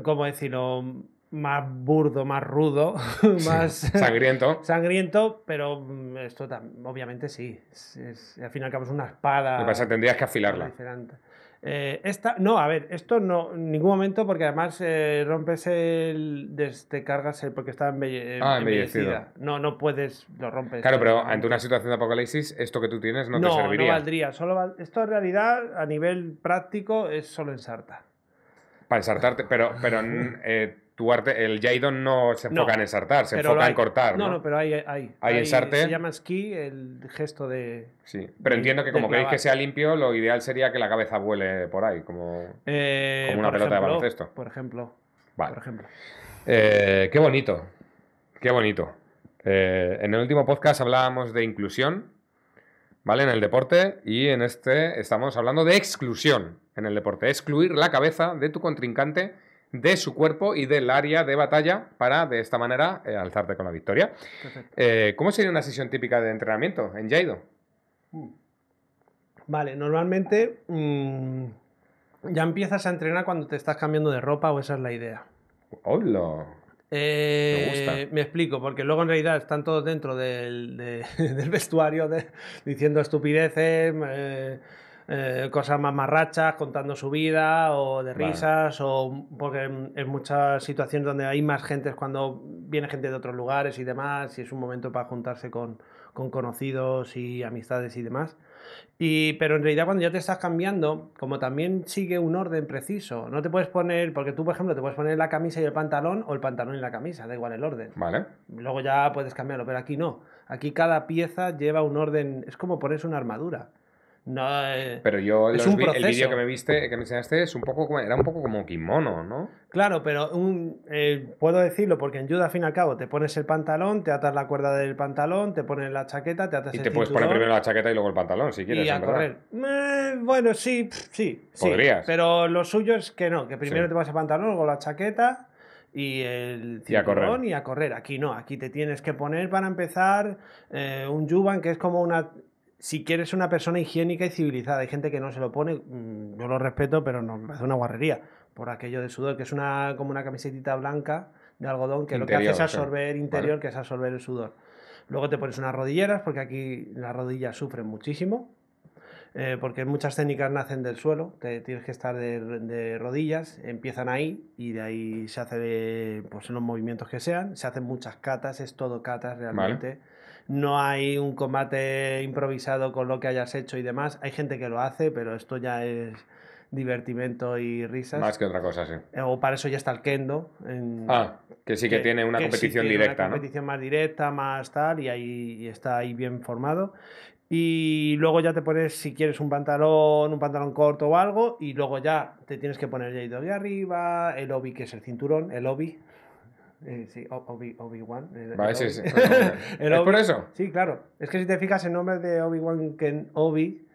¿Cómo decirlo? más burdo, más rudo, [laughs] más sangriento. [laughs] sangriento, pero mm, esto también, obviamente sí. al final, y es una espada. Lo que pasa tendrías que afilarla. Eh, esta, no, a ver, esto no, en ningún momento, porque además eh, rompes el. Te cargas el. porque está eh, ah, embellecido. No, no puedes, lo rompes. Claro, pero ante una situación de apocalipsis, esto que tú tienes no, te serviría. No, valdría. Solo esto en realidad, a nivel práctico, es solo ensarta. Para ensartarte, pero, pero [laughs] el Jaidon no se enfoca en ensartar, se enfoca en cortar. No, no, no pero hay, ensarte. Se llama esquí el gesto de. Sí, pero entiendo que como queréis que sea limpio, lo ideal sería que la cabeza vuele por ahí, como, eh, una pelota de baloncesto. Por ejemplo. Vale. Por ejemplo. Eh, qué bonito. Qué bonito. Eh, en el último podcast hablábamos de inclusión, ¿vale? En el deporte, y en este estamos hablando de exclusión en el deporte. Excluir la cabeza de tu contrincante de su cuerpo y del área de batalla para de esta manera eh, alzarte con la victoria. Eh, ¿Cómo sería una sesión típica de entrenamiento en Jaido? Mm. Vale, normalmente mm, ya empiezas a entrenar cuando te estás cambiando de ropa o esa es la idea. ¡Hola! Eh, me, explico, porque luego en realidad están todos dentro del, [laughs] vestuario diciendo estupideces eh, cosas más marrachas, contando su vida o de risas, o porque en muchas situaciones donde hay más gente es cuando viene gente de otros lugares y demás, y es un momento para juntarse con, conocidos y amistades y demás. Y, pero en realidad cuando ya te estás cambiando, como también sigue un orden preciso, no te puedes poner, porque tú por ejemplo te puedes poner la camisa y el pantalón o el pantalón y la camisa, da igual el orden. Vale. Luego ya puedes cambiarlo, pero aquí no. Aquí cada pieza lleva un orden, es como ponerse una armadura. No, eh, pero yo el vídeo que me viste, que me enseñaste, es un poco, era un poco como kimono, ¿no? Claro, pero un, eh, puedo decirlo porque en judo al fin y al cabo te pones el pantalón, te atas la cuerda del pantalón, te pones la chaqueta, te atas el el Y te puedes poner primero la chaqueta y luego el pantalón, si quieres. Y a correr. Eh, bueno, sí, sí, Podrías. pero lo suyo es que no, que primero te vas el pantalón, luego la chaqueta y el cinturón y a, y a, correr. Aquí no, aquí te tienes que poner para empezar un yuban que es como una si quieres una persona higiénica y civilizada, hay gente que no se lo pone, mm, yo lo respeto, pero no, me una guarrería, por aquello de sudor, que es una, como una camiseta blanca de algodón, que lo que hace es absorber interior, que es absorber el sudor. Luego te pones unas rodilleras, porque aquí las rodillas sufren muchísimo, eh, porque muchas técnicas nacen del suelo, te tienes que estar de, rodillas, empiezan ahí y de ahí se hace pues, los movimientos que sean, se hacen muchas catas, es todo catas realmente no hay un combate improvisado con lo que hayas hecho y demás. Hay gente que lo hace, pero esto ya es divertimento y risas. Más que otra cosa, sí. Eh, o para eso ya está el kendo. ah, que sí que, tiene una competición directa, una competición más directa, más tal, y ahí está ahí bien formado. Y luego ya te pones, si quieres, un pantalón, un pantalón corto o algo, y luego ya te tienes que poner ya de arriba, el obi que es el cinturón, el obi sí, Obi-Wan. ¿Es por eso? Sí, claro. Es que si te fijas el nombre de Obi-Wan Ken Obi,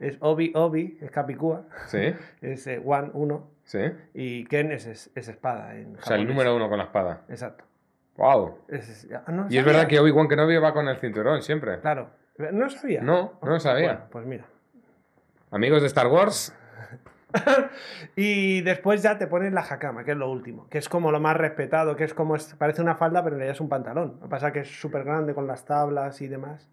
es Obi-Obi, es Capicúa. Sí. [laughs] Es one eh, Wan, uno. Sí. Y Ken es, espada. En o sea, el número uno con la espada. Exacto. ¡Wow! Ah, y es verdad que Obi-Wan Kenobi va con el cinturón siempre. Claro. No sabía. No, no ah, sabía. pues mira. Amigos de Star Wars, [laughs] y después ya te pones la jacama, que es lo último, que es como lo más respetado, que es como parece una falda, pero en realidad es un pantalón. Lo que pasa es que es súper grande con las tablas y demás.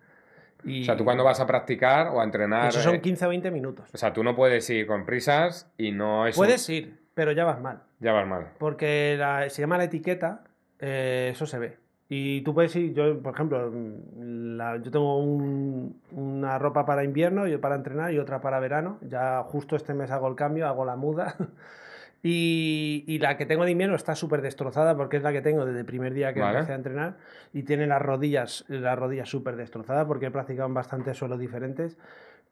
Y... O sea, tú cuando vas a practicar o a entrenar. Eso son 15 o 20 minutos. O sea, tú no puedes ir con prisas y no es. Puedes ir, pero ya vas mal. Ya vas mal. Porque se llama la etiqueta, eh, eso se ve. Y tú puedes ir, yo, por ejemplo, mm, yo tengo una ropa para invierno, y para entrenar y otra para verano. Ya justo este mes hago el cambio, hago la muda. [laughs] Y, y, la que tengo de invierno está súper destrozada porque es la que tengo desde el primer día que empecé a entrenar y tiene las rodillas las rodillas súper destrozadas porque he practicado en bastantes suelos diferentes.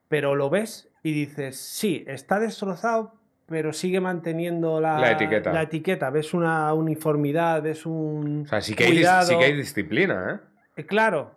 Pero lo ves y dices, sí, está destrozado, pero sigue manteniendo la, etiqueta. Ves una uniformidad, ves un. O sea, sí que, Hay, sí que hay disciplina, ¿eh? ¿eh? Claro,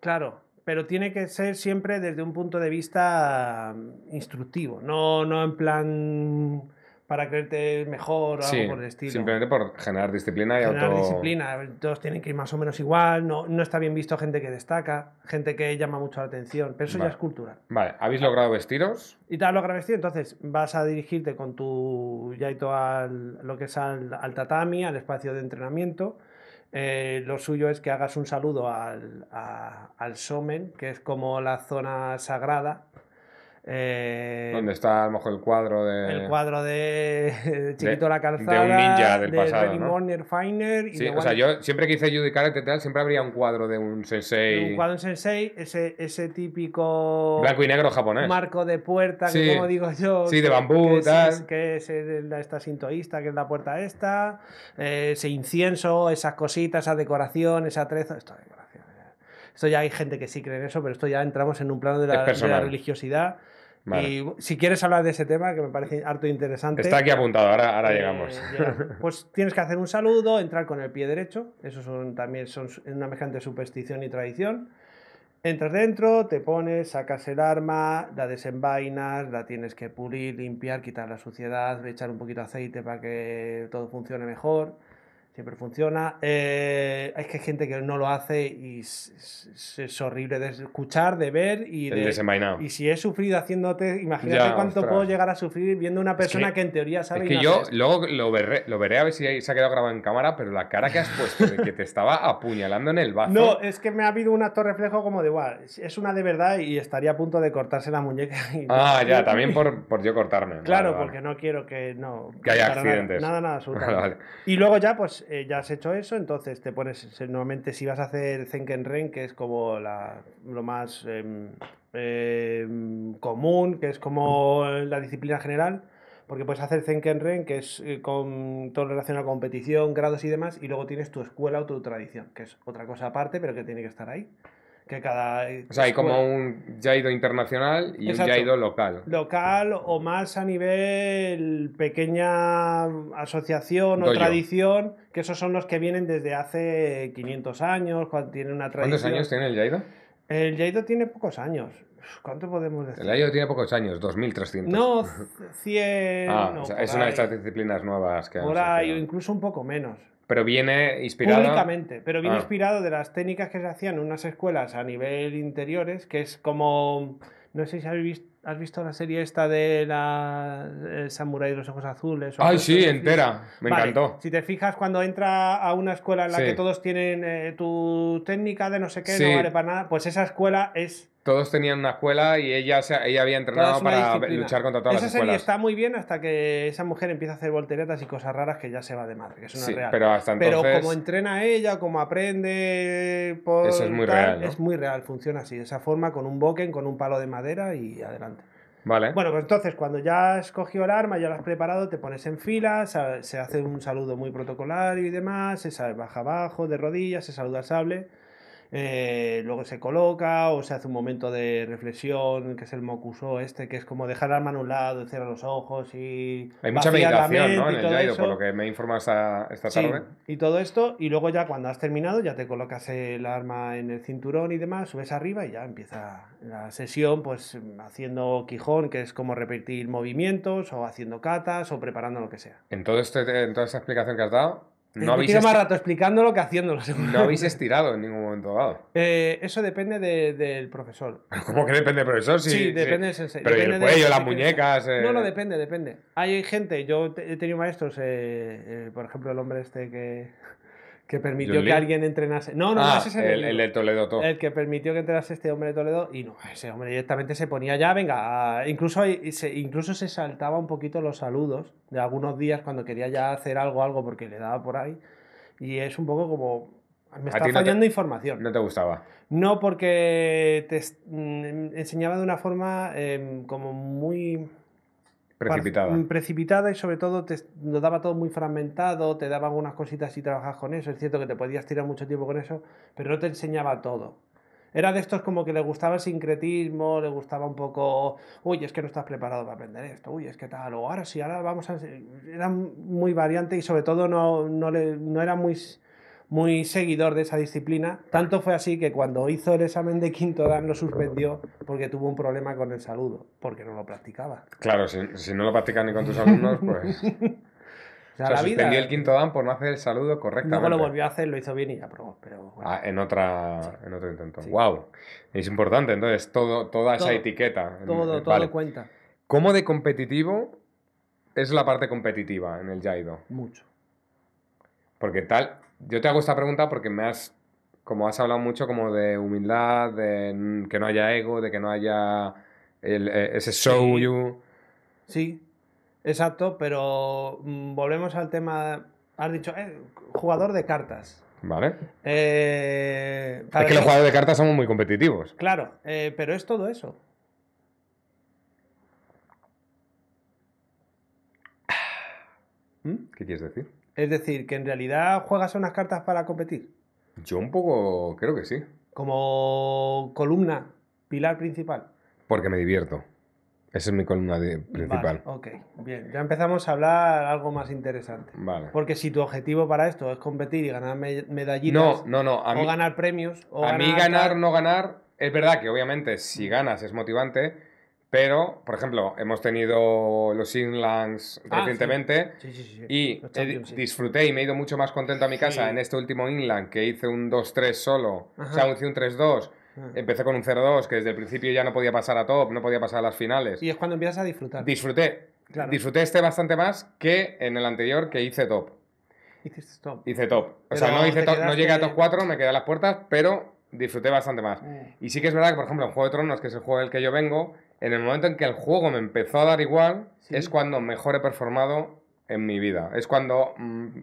claro. Pero tiene que ser siempre desde un punto de vista mm, instructivo, no, no en plan para creerte mejor o algo por el estilo. Simplemente por generar disciplina y generar disciplina. Todos tienen que ir más o menos igual. No, está bien visto gente que destaca, gente que llama mucho la atención. Pero eso ya es cultura Vale, ¿habéis logrado vestiros? Y te has logrado vestir, entonces vas a dirigirte con tu yaito al lo que es al, tatami, al espacio de entrenamiento. Eh, lo suyo es que hagas un saludo al, al somen, que es como la zona sagrada eh, ¿Dónde está a lo mejor el cuadro de. El cuadro de, [laughs] Chiquito la Calzada. De un ninja del pasado. De ¿no? Finer, sí, o sea, yo siempre que hice judicar tal, siempre habría un cuadro de un sensei. un cuadro de sensei, ese, ese típico. Blanco y negro japonés. Marco de puerta, como digo yo. Sí, de bambú, que tal. que es esta sintoísta, que es la puerta esta. Eh, ese incienso, esas cositas, esa decoración, esa treza. Esto ya hay gente que sí cree en eso, pero esto ya entramos en un plano de de la religiosidad y si quieres hablar de ese tema, que me parece harto interesante. Está aquí apuntado, ahora, ahora eh, llegamos. [laughs] pues tienes que hacer un saludo, entrar con el pie derecho. Eso también son una mezcla superstición y tradición. Entras dentro, te pones, sacas el arma, la desenvainas, la tienes que pulir, limpiar, quitar la suciedad, echar un poquito de aceite para que todo funcione mejor siempre funciona. Eh, es que hay gente que no lo hace y es, horrible de escuchar, de ver y de. Y si he sufrido haciéndote, imagínate cuánto puedo llegar a sufrir viendo una persona que, en teoría sabe. Es que yo luego lo veré, lo veré a ver si se ha quedado grabado en cámara, pero la cara que has puesto que te estaba apuñalando en el [laughs] bazo. No, es que me ha habido un acto reflejo como de igual. Es una de verdad y estaría a punto de cortarse la muñeca. [laughs] Ah, ya, también [laughs] por, yo cortarme. Claro, porque no quiero que no. Que haya accidentes. Nada, nada, y luego ya, pues eh, ya has hecho eso, entonces te pones, normalmente si vas a hacer Zenkenren, que es como la, lo más em, em, común, que es como la disciplina general, porque puedes hacer Zenkenren, que es eh, con, todo relacionado a competición, grados y demás, y luego tienes tu escuela o tu tradición, que es otra cosa aparte, pero que tiene que estar ahí. O sea, hay como un Jaido internacional y un Jaido local. Local o más a nivel pequeña asociación o tradición, que esos son los que vienen desde hace 500 años, cuando tiene una tradición. ¿Cuántos años tiene el yaido? El Jaido tiene pocos años. ¿Cuánto podemos decir? El Jaido tiene pocos años, 2.300. No, 100... [laughs] Ah, es una de estas disciplinas nuevas que... Por incluso un poco menos. Pero viene inspirado. Públicamente, pero viene ah. inspirado de las técnicas que se hacían en unas escuelas a nivel interiores, que es como. No sé si has visto la serie esta de la el Samurai de los Ojos Azules. Ay, sí, entera. Me encantó. Si te fijas, cuando entra a una escuela en la que todos tienen eh, tu técnica de no sé qué, no vale para nada, pues esa escuela es todos tenían una escuela y ella, ella había entrenado para luchar contra todas las escuelas. Esa serie está muy bien hasta que esa mujer empieza a hacer volteretas y cosas raras que ya se va de madre, que es una real. Pero, hasta pero como entrena ella, como aprende... eso es muy real. Es muy real, funciona así, de esa forma, con un boken, con un palo de madera y adelante. Vale. Bueno, pues entonces cuando ya has cogido el arma, ya lo has preparado, te pones en fila, se hace un saludo muy protocolario y demás, se baja abajo, de rodillas, se saluda al sable eh, luego se coloca o se hace un momento de reflexión, que es el mokuso este, que es como dejar el arma a un lado, cerrar los ojos y... Hay mucha meditación, ¿no? En el Jairo por lo que me informas esta, esta tarde. Y todo esto, y luego ya cuando has terminado, ya te colocas el arma en el cinturón y demás, subes arriba y ya empieza la sesión, pues mm, haciendo quijón, que es como repetir movimientos, o haciendo catas, o preparando lo que sea. En, todo este, en toda esa explicación que has dado, no habéis más rato explicándolo que haciéndolo. [laughs] No habéis estirado en ningún momento dado. Eh, eso depende del profesor. [laughs] ¿Cómo que depende del profesor? Sí, depende del sensei. Pero depende el cuello, las muñecas. No, no, eh. depende, depende. Hay gente, yo he tenido maestros, eh, por ejemplo, el hombre este que que permitió que alguien entrenase. No, no, ah, ese es el, el, de Toledo. Todo. El que permitió que entrenase este hombre de Toledo y no, ese hombre directamente se ponía ya, venga, incluso, se, incluso se saltaba un poquito los saludos de algunos días cuando quería ya hacer algo, algo porque le daba por ahí. Y es un poco como, me está fallando información. ¿No te gustaba? No, porque te mm, enseñaba de una forma em, como muy Precipitada. Mm, precipitada y sobre todo te, daba todo muy fragmentado, te daban algunas cositas y trabajas con eso. Es cierto que te podías tirar mucho tiempo con eso, pero no te enseñaba todo. Era de estos como que le gustaba el sincretismo, le gustaba un poco, uy, es que no estás preparado para aprender esto, uy, es que tal, o ahora sí, ahora vamos a... Era muy variante y sobre todo no, no, no era muy muy seguidor de esa disciplina. Tanto fue así que cuando hizo el examen de quinto dan lo suspendió porque tuvo un problema con el saludo, porque no lo practicaba. Claro, si, no lo practicas ni con tus alumnos, pues... [laughs] O suspendió el quinto dan por no hacer el saludo correctamente. Luego lo volvió a hacer, lo hizo bien y ya Pero ah, en, otra, en otro intento. ¡Guau! ¡Wow! Es importante, entonces, todo, toda esa etiqueta. Todo, todo cuenta. ¿Cómo de competitivo es la parte competitiva en el yaido? Mucho. Porque tal, yo te hago esta pregunta porque me has, como has hablado mucho como de humildad, de que no haya ego, de que no haya eh, ese show sí. you. Sí, exacto, pero mm, volvemos al tema, has dicho, eh, jugador de cartas. Vale. Eh, es que los jugadores de cartas somos muy competitivos. Claro, eh, pero es todo eso. ¿Qué quieres decir? Es decir, que en realidad juegas unas cartas para competir. Yo un poco creo que sí. Como columna, pilar principal. Porque me divierto. Esa es mi columna de principal. ok, bien. Ya empezamos a hablar algo más interesante. Vale. Porque si tu objetivo para esto es competir y ganar medallitas, no, no, no. A o ganar premios, o a mí ganar, no ganar, es verdad que obviamente si ganas es motivante, pero, por ejemplo, hemos tenido los Inlands ah, recientemente sí. Sí, sí, y disfruté y me he ido mucho más contento a mi casa en este último Inland que hice un 2-3 solo, o sea, hice un 3-2. Ah. Empecé con un 0-2, que desde el principio ya no podía pasar a top, no podía pasar a las finales. Y es cuando empiezas a disfrutar. Disfruté. Disfruté este bastante más que en el anterior que hice top. Hice top. Hice top. O sea, no, llegué a top 4, me quedé a las puertas, pero disfruté bastante más. Eh. Y sí que es verdad que, por ejemplo, en Juego de Tronos, que es el juego del que yo vengo, en el momento en que el juego me empezó a dar igual, es cuando mejor he performado en mi vida. Es cuando mm,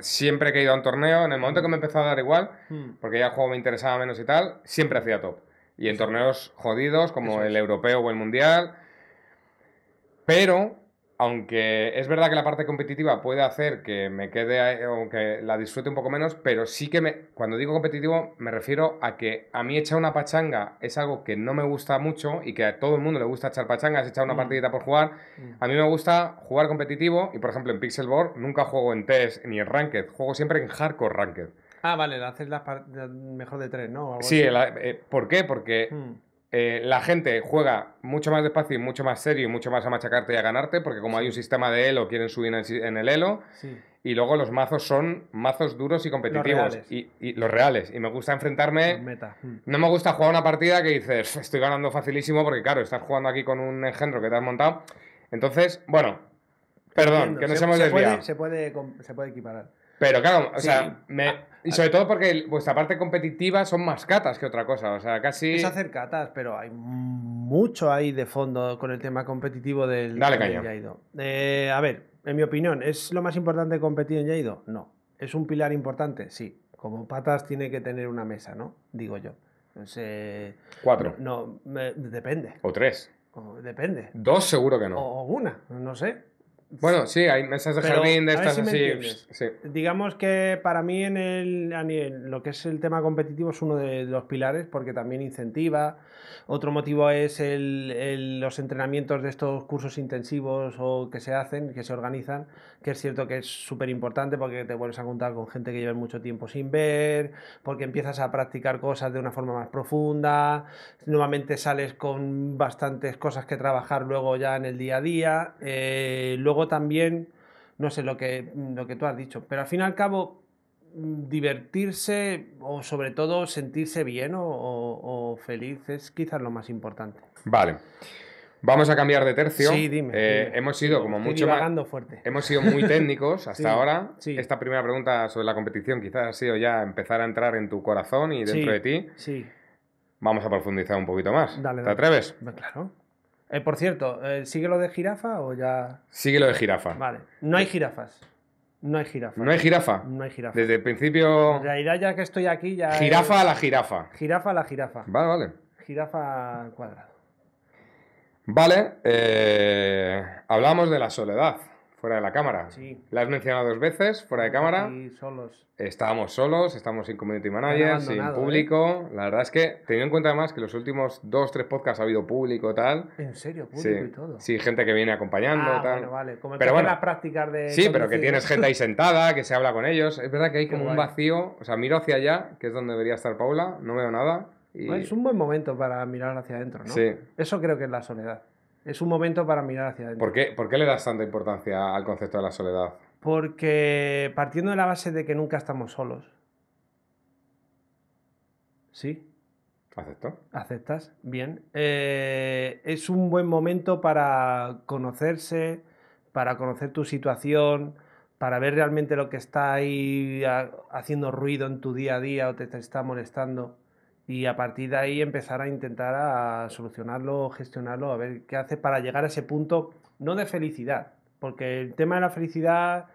siempre que he ido a un torneo, en el momento que me empezó a dar igual, hmm. porque ya el juego me interesaba menos y tal, siempre hacía top. Y en torneos jodidos como el europeo o el mundial. Pero aunque es verdad que la parte competitiva puede hacer que me quede, aunque la disfrute un poco menos, pero sí que me, cuando digo competitivo me refiero a que a mí echar una pachanga es algo que no me gusta mucho y que a todo el mundo le gusta echar pachangas, echar una mm. partidita por jugar. Mm. A mí me gusta jugar competitivo y, por ejemplo, en Pixelboard nunca juego en test ni en Ranked, juego siempre en Hardcore Ranked. Ah, vale, haces la haces mejor de tres, ¿no? Sí, eh, ¿por qué? Porque mm. Eh, la gente juega mucho más despacio y mucho más serio y mucho más a machacarte y a ganarte, porque como hay un sistema de elo, quieren subir en el elo. Y luego los mazos son mazos duros y competitivos. Y, los reales. Y me gusta enfrentarme. Mm. No me gusta jugar una partida que dices, estoy ganando facilísimo, porque claro, estás jugando aquí con un engendro que te has montado. Entonces, bueno, perdón, que nos hemos desviado. se puede equiparar. Pero claro, o sea, me, ah, y ah. sobre todo porque vuestra parte competitiva son más catas que otra cosa. O sea, casi. Es hacer catas, pero hay mucho ahí de fondo con el tema competitivo del. Dale, eh, a ver, en mi opinión, ¿es lo más importante competir en Yaido? No. ¿Es un pilar importante? Sí. Como patas tiene que tener una mesa, ¿no? Digo yo. Pues, eh, Cuatro. No, depende. O tres. depende. Dos seguro que no. o una, no sé. Bueno, sí, hay mesas de jardín de estas pues, Digamos que para mí en, el, lo que es el tema competitivo es uno de los pilares porque también incentiva. Otro motivo es los entrenamientos de estos cursos intensivos o que se hacen, que se organizan, que es cierto que es súper importante porque te vuelves a contar con gente que lleva mucho tiempo sin ver, porque empiezas a practicar cosas de una forma más profunda, nuevamente sales con bastantes cosas que trabajar luego ya en el día a día. Eh, luego también, no sé, lo que, mm, lo que tú has dicho, pero al fin y al cabo, mm, divertirse o sobre todo sentirse bien o, feliz es quizás lo más importante. Vale. Vamos a cambiar de tercio. Sí, dime. Eh, hemos sido como mucho Hemos sido muy técnicos [laughs] hasta ahora. Esta primera pregunta sobre la competición quizás ha sido ya empezar a entrar en tu corazón y dentro de ti. Sí. Vamos a profundizar un poquito más. Dale, ¿Te atreves? Claro. Eh, por cierto, eh, ¿sigue lo de jirafa o ya...? Sigue lo de jirafa. Vale. No hay eh, jirafas. No hay jirafa. ¿No hay jirafa? No hay jirafa. Desde el principio... La realidad ya que estoy aquí ya... Jirafa a la jirafa. Jirafa a la jirafa. Vale, vale. Jirafa cuadrado. Vale. Hablamos de la soledad fuera de la cámara. Sí. La has mencionado dos veces, fuera de cámara. Y solos. Estábamos solos, estamos sin community manager, sin ¿eh? público. La verdad es que, teniendo en cuenta además que los últimos dos, tres podcasts ha habido público tal. ¿En serio? Público y todo. Sí, gente que viene acompañando y ah, tal. pero bueno, las prácticas de. Sí, pero que tienes gente ahí [laughs] sentada, que se habla con ellos. Es verdad que hay como un vacío. O sea, miro hacia allá, que es donde debería estar Paula, no veo nada. Y... Es un buen momento para mirar hacia adentro, ¿no? Sí. Eso creo que es la soledad es un momento para mirar hacia adentro. ¿Por qué, le das tanta importancia al concepto de la soledad? Porque partiendo de la base de que nunca estamos solos. ¿Sí? ¿Acepto? ¿Aceptas? Bien. Eh, es un buen momento para conocerse, para conocer tu situación, para ver realmente lo que está ahí ah, haciendo ruido en tu día a día o te está molestando y a partir de ahí empezar a intentar a solucionarlo, gestionarlo, a ver qué hace para llegar a ese punto, no de felicidad, porque el tema de la felicidad,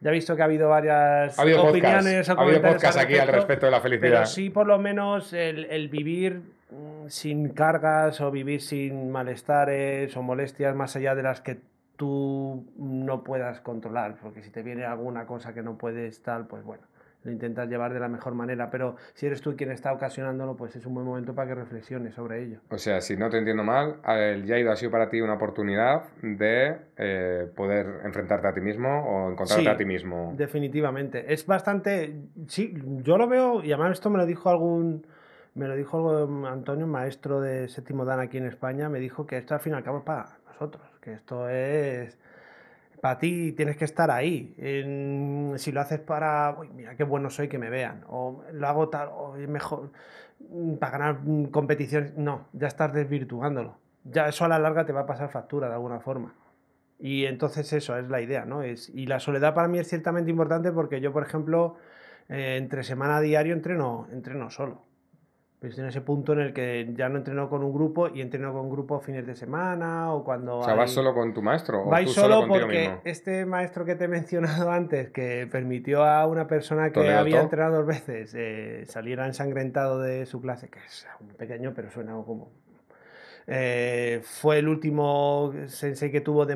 ya he visto que ha habido varias opiniones ha habido aquí al respecto de la felicidad. sí, por lo menos, el, el vivir mm, sin cargas o vivir sin malestares o molestias más allá de las que tú no puedas controlar, porque si te viene alguna cosa que no puedes tal, pues bueno lo intentas llevar de la mejor manera, pero si eres tú quien está ocasionándolo, pues es un buen momento para que reflexiones sobre ello. O sea, si no te entiendo mal, el Yaido ha sido para ti una oportunidad de eh, poder enfrentarte a ti mismo o encontrarte a ti mismo. Definitivamente. Es bastante. Sí, yo lo veo, y además esto me lo dijo algún. Me lo dijo algo mm, Antonio, maestro de séptimo Dan aquí en España, me dijo que esto al fin y al cabo es para nosotros, que esto es para ti tienes que estar ahí. si lo haces para, mira qué bueno soy que me vean, o lo hago tal, mejor, mm, para ganar mm, competiciones, no, ya estás desvirtuándolo. Ya eso a la larga te va a pasar factura de alguna forma. Y entonces eso es la idea, ¿no? y la soledad para mí es ciertamente importante porque yo, por ejemplo, eh, entre semana a diario entreno, entreno solo pues en ese punto en el que ya no entrenó con un grupo y entrenó con grupo fines de semana o cuando. O sea, vas solo con tu maestro. vais solo, porque este maestro que te he mencionado [laughs] antes, que permitió a una persona que había entrenado dos veces eh, saliera ensangrentado de su clase, que es un pequeño, pero suena como eh, fue el último sensei que tuvo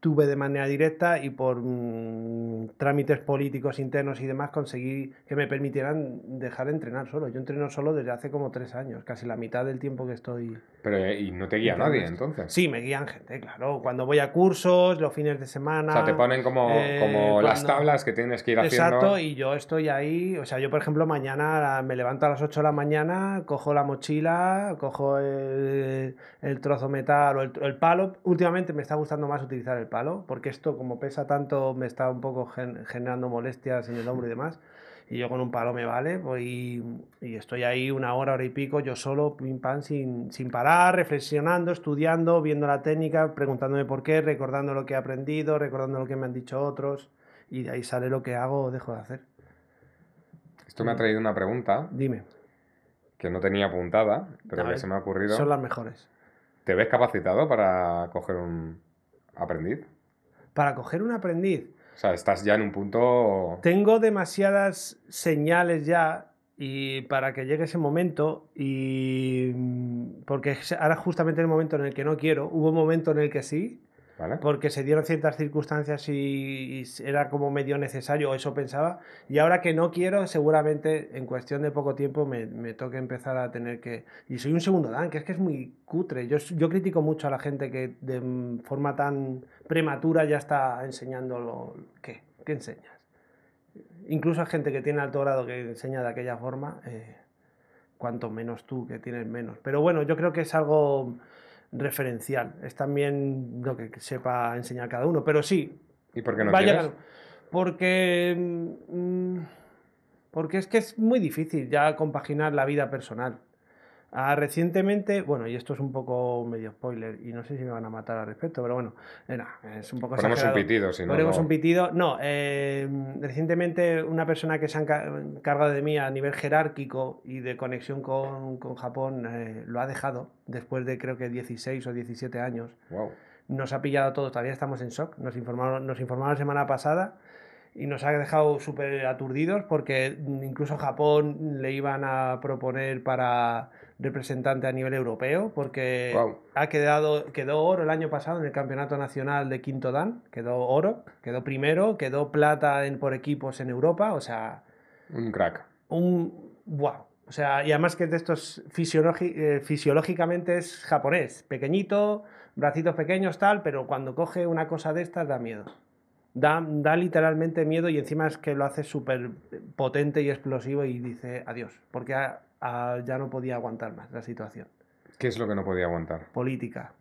tuve de manera directa y por mm, trámites políticos internos y demás conseguí que me permitieran dejar de entrenar solo. Yo entreno solo desde hace como tres años, casi la mitad del tiempo que estoy. Pero eh, y no te guía nadie entonces. Sí, me guían gente, claro. Cuando voy a cursos, los fines de semana. O sea, te ponen como, eh, como las tablas que tienes que ir haciendo. Exacto, y yo estoy ahí. O sea, yo por ejemplo mañana me levanto a las 8 de la mañana, cojo la mochila, cojo el el trozo metal o el, palo. Últimamente me está gustando más utilizar el palo, porque esto como pesa tanto me está un poco generando molestias en el hombro y demás. Y yo con un palo me vale, y, y, estoy ahí una hora, hora y pico, yo solo, pim pam, sin, sin parar, reflexionando, estudiando, viendo la técnica, preguntándome por qué, recordando lo que he aprendido, recordando lo que me han dicho otros, y de ahí sale lo que hago o dejo de hacer. Esto me ha traído una pregunta. Dime. Que no tenía apuntada, pero que se me ha ocurrido. Son las mejores. ¿Te ves capacitado para coger un aprendiz? Para coger un aprendiz. O sea, estás ya en un punto... Tengo demasiadas señales ya y para que llegue ese momento y mm, porque ahora justamente el momento en el que no quiero, hubo un momento en el que sí porque se dieron ciertas circunstancias y, era como medio necesario, o eso pensaba, y ahora que no quiero, seguramente en cuestión de poco tiempo me, me toque empezar a tener que... Y soy un segundo Dan, que es que es muy cutre, yo, yo critico mucho a la gente que de forma tan prematura ya está enseñando lo... ¿Qué? ¿Qué enseñas? Incluso a gente que tiene alto grado que enseña de aquella forma, eh, cuanto menos tú que tienes menos. Pero bueno, yo creo que es algo referencial. Es también lo que sepa enseñar cada uno, pero sí. ¿Y por qué no vaya Porque, mm, mm, porque es que es muy difícil ya compaginar la vida personal Ah, recientemente, bueno, y esto es un poco medio spoiler y no sé si me van a matar al respecto, pero bueno, eh, es un poco Ponemos un pitido, si no. Ponemos un pitido. No, eh, recientemente una persona que se ha encargado de mí a nivel jerárquico y de conexión con, con Japón eh, lo ha dejado después de creo que 16 o 17 años. Wow. Nos ha pillado todo, todavía estamos en shock. Nos informaron, nos informaron la semana pasada y nos ha dejado súper aturdidos porque incluso Japón le iban a proponer para representante a nivel europeo porque ha quedado quedó oro el año pasado en el campeonato nacional de quinto dan quedó oro quedó primero quedó plata en, por equipos en Europa o sea un crack un wow o sea y además que de estos eh, fisiológicamente es japonés pequeñito bracitos pequeños tal pero cuando coge una cosa de estas da miedo Da, literalmente miedo y encima es que lo hace súper potente y explosivo y dice adiós, porque ya no podía aguantar más la situación. ¿Qué es lo que no podía aguantar? Política.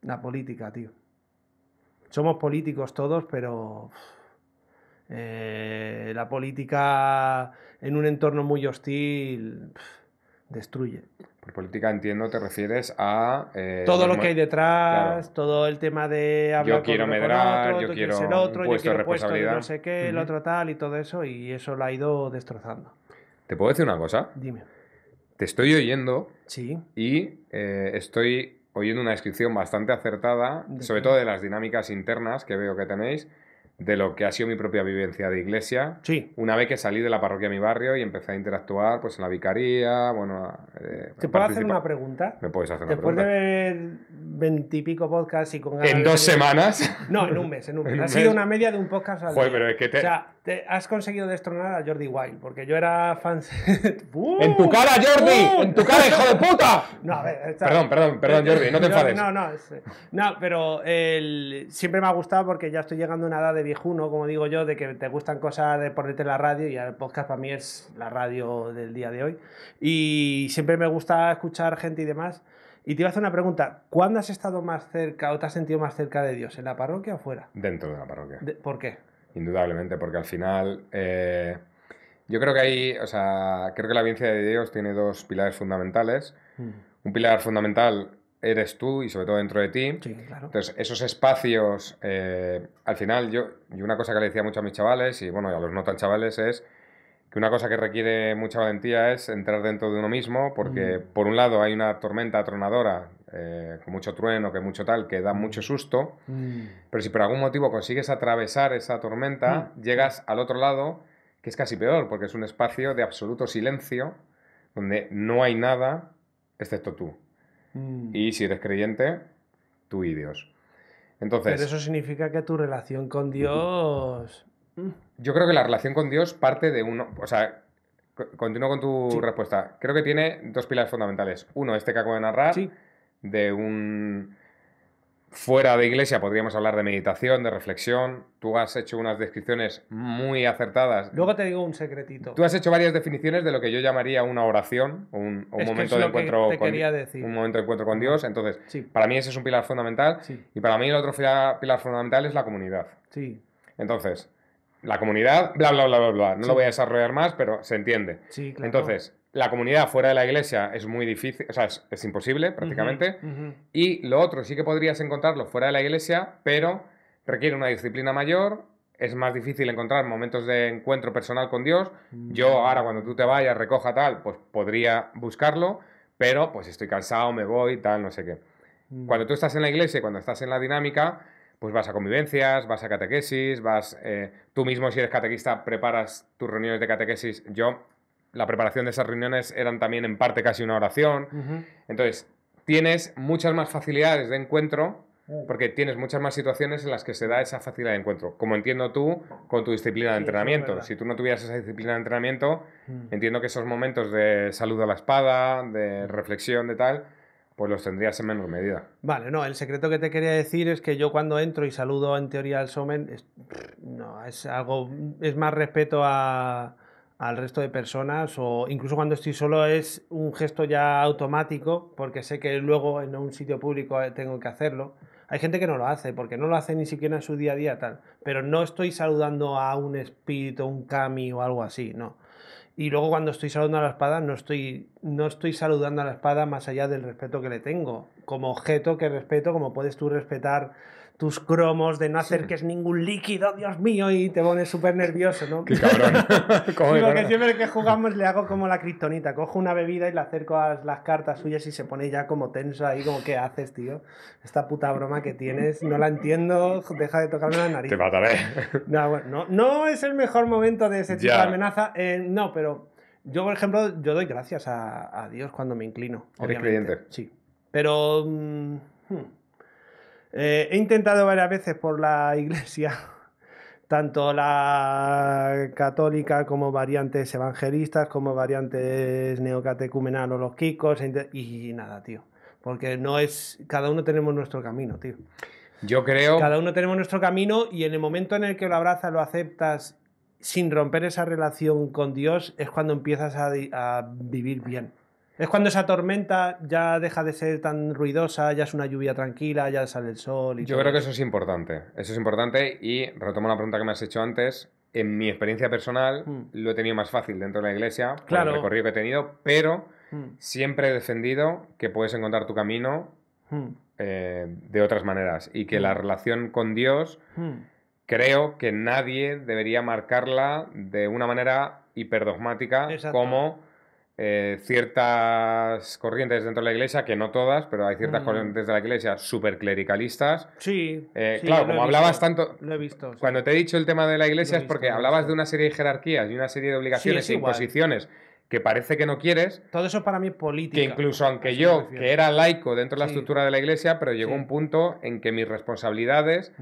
La política, tío. Somos políticos todos, pero eh, la política en un entorno muy hostil destruye. Por política entiendo, te refieres a... Eh, todo lo que hay detrás, todo el tema de... yo quiero medrar, yo quiero ser otro, yo quiero responsabilidad. no sé qué, el otro tal y todo eso, y eso lo ha ido destrozando. ¿Te puedo decir una cosa? Dime. Te estoy oyendo. Sí. Y eh, estoy oyendo una descripción bastante acertada, sobre todo de las dinámicas internas que veo que tenéis de lo que ha sido mi propia vivencia de iglesia. Sí. Una vez que salí de la parroquia de mi barrio y empecé a interactuar pues en la vicaría, bueno... Eh, ¿Te puedo hacer una pregunta? Me puedes hacer una pregunta. Después de veintipico podcasts y con... ¿En dos semanas? No, en un mes, en un [laughs] mes. ha sido una media de un podcast al día. pero es que te has conseguido destronar a Jordi Wild, porque yo era fan. [laughs] ¡Uh! ¡En tu cara, Jordi! ¡Uh! ¡En tu cara, hijo de puta! Perdón, perdón, perdón, Jordi, no te [laughs] enfades. No, no, eh, no pero siempre me ha gustado porque ya estoy llegando a una edad de viejuno, como digo yo, de que te gustan cosas de ponerte en la radio y el podcast para mí es la radio del día de hoy. Y siempre me gusta escuchar gente y demás. Y te iba a hacer una pregunta. ¿Cuándo has estado más cerca o te has sentido más cerca de Dios? ¿En la parroquia o fuera? Dentro de la parroquia. ¿Por qué? Indudablemente, porque al final eh, yo creo que hay, o sea, creo que la audiencia de Dios tiene dos pilares fundamentales. Mm. Un pilar fundamental eres tú y sobre todo dentro de ti. Entonces, esos espacios, eh, al final, yo, y una cosa que le decía mucho a mis chavales, y bueno, a los no tan chavales, es que una cosa que requiere mucha valentía es entrar dentro de uno mismo, porque mm. por un lado hay una tormenta atronadora eh, con mucho trueno, que mucho tal, que da mm. mucho susto, mm. pero si por algún motivo consigues atravesar esa tormenta, mm. llegas al otro lado, que es casi peor, porque es un espacio de absoluto silencio, donde no hay nada excepto tú. Y si eres creyente, tú y Dios. Entonces, Pero eso significa que tu relación con Dios. Yo creo que la relación con Dios parte de uno. O sea, continúo con tu respuesta. Creo que tiene dos pilares fundamentales. Uno, este que acabo de narrar de un... Fuera de iglesia podríamos hablar de meditación, de reflexión. Tú has hecho unas descripciones muy acertadas. Luego te digo un secretito. Tú has hecho varias definiciones de lo que yo llamaría una oración, un, un momento de encuentro con un momento de encuentro con Dios. Entonces, para mí ese es un pilar fundamental. Y para mí el otro pilar, fundamental es la comunidad. Sí. Entonces, la comunidad, bla, bla, bla, bla, bla. No lo voy a desarrollar más, pero se entiende. Sí, claro. Entonces, la comunidad fuera de la iglesia es muy difícil, o sea, es, imposible prácticamente. Y lo otro, sí que podrías encontrarlo fuera de la iglesia, pero requiere una disciplina mayor, es más difícil encontrar momentos de encuentro personal con Dios. Mm. Yo ahora cuando tú te vayas, recoja tal, pues podría buscarlo, pero pues estoy cansado, me voy, tal, no sé qué. Mm. Cuando tú estás en la iglesia, cuando estás en la dinámica, pues vas a convivencias, vas a catequesis, vas... Eh, tú mismo si eres catequista preparas tus reuniones de catequesis. Yo la preparación de esas reuniones eran también en parte casi una oración. Entonces, tienes muchas más facilidades de encuentro mm. porque tienes muchas más situaciones en las que se da esa facilidad de encuentro. Como entiendo tú con tu disciplina de entrenamiento. si tú no tuvieras esa disciplina de entrenamiento, mm. entiendo que esos momentos de saludo a la espada, de reflexión, de tal, pues los tendrías en menor medida. Vale, no, el secreto que te quería decir es que yo cuando entro y saludo en teoría al SOMEN, no, es algo, es más respeto a, al resto de personas o incluso cuando estoy solo es un gesto ya automático porque sé que luego en un sitio público eh, tengo que hacerlo. Hay gente que no lo hace porque no lo hace ni siquiera en su día a día tal, pero no estoy saludando a un espíritu, un kami o algo así, no. Y luego cuando estoy saludando a la espada no estoy no estoy saludando a la espada más allá del respeto que le tengo, como objeto que respeto, como puedes tú respetar tus cromos, de no acerques que es ningún líquido, Dios mío, y te pones súper nervioso, ¿no? Qué cabrón. [laughs] [laughs] que siempre que jugamos le hago como la criptonita, cojo una bebida y la acerco a las cartas suyas y se pone ya como tenso ahí, como, ¿qué haces, tío? Esta puta broma que tienes, no la entiendo, deja de tocarme la nariz. Te mataré. No, bueno, no, es el mejor momento de ese tipo de amenaza, eh, no, pero yo, por ejemplo, yo doy gracias a, Dios cuando me inclino. ¿Eres creyente? Sí. Pero... Mm, hmm. Eh, he intentado varias veces por la iglesia, [laughs] tanto la católica como variantes evangelistas, como variantes neocatecumenal o los kikos, e y nada, tío. Porque no es. Cada uno tenemos nuestro camino, tío. Yo creo. Cada uno tenemos nuestro camino y en el momento en el que lo abrazas, lo aceptas sin romper esa relación con Dios, es cuando empiezas a vivir bien. Es cuando esa tormenta ya deja de ser tan ruidosa, ya es una lluvia tranquila, ya sale el sol. Y Yo creo que eso es importante. Eso es importante y retomo la pregunta que me has hecho antes. En mi experiencia personal hmm. lo he tenido más fácil dentro de la iglesia, claro. el recorrido que he tenido, pero hmm. siempre he defendido que puedes encontrar tu camino hmm. eh, de otras maneras y que la relación con Dios creo que nadie debería marcarla de una manera hiperdogmática como eh, ciertas corrientes dentro de la iglesia, que no todas, pero hay ciertas mm. corrientes de la iglesia súper clericalistas. Eh, sí, Claro, como hablabas tanto. Lo he visto. Cuando te he dicho el tema de la iglesia es porque hablabas de una serie de jerarquías y una serie de obligaciones y e imposiciones que parece que no quieres. Todo eso para mí es política. Que incluso aunque yo, que era laico dentro de la estructura de la iglesia, pero llegó un punto en que mis responsabilidades.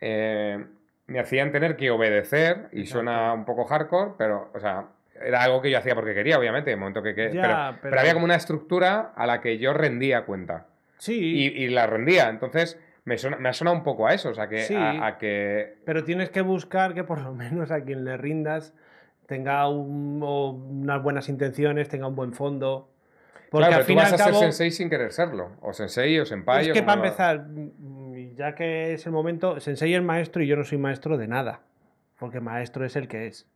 Eh, me hacían tener que obedecer, y suena un poco hardcore, pero, o sea, era algo que yo hacía porque quería, obviamente, en el momento que, que pero, había como una estructura a la que yo rendía cuenta. Sí. Y, la rendía, entonces me, ha sonado un poco a eso, sea, que, a, que... Pero tienes que buscar que por lo menos a quien le rindas tenga unas buenas intenciones, tenga un buen fondo. Porque claro, al final tú vas a ser sensei sin querer serlo. O sensei o senpai. Es que para empezar, mm, mm, ya que es el momento, sensei es maestro y yo no soy maestro de nada. Porque maestro es el que es.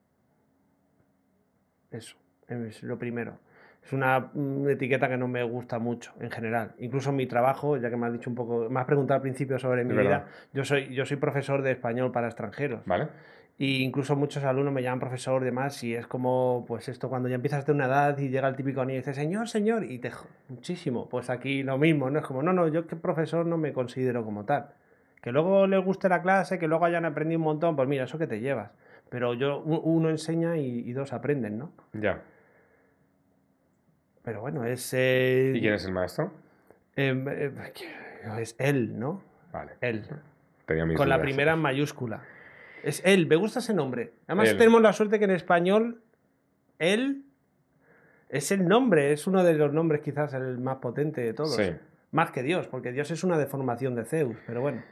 Eso es lo primero. Es una mm, etiqueta que no me gusta mucho en general. Incluso en mi trabajo, ya que me has dicho un poco, me has preguntado al principio sobre mi vida. Yo soy, yo soy profesor de español para extranjeros. Vale. Y incluso muchos alumnos me llaman profesor de más y es como, pues esto, cuando ya empiezas de una edad y llega el típico niño y dice, señor, señor, y te muchísimo. Pues aquí lo mismo, ¿no? Es como, no, no, yo que profesor no me considero como tal. Que luego les guste la clase, que luego hayan aprendido un montón, pues mira, eso que te llevas. Pero yo, uno enseña y, dos aprenden, ¿no? Ya. Pero bueno, es... ¿Y quién es el maestro? Em, em, es él, ¿no? Vale. Él. Con la primera mayúscula. Es él, me gusta ese nombre. Además tenemos la suerte que en español, él es el nombre, es uno de los nombres quizás el más potente de todos. Más que Dios, porque Dios es una deformación de Zeus, pero bueno.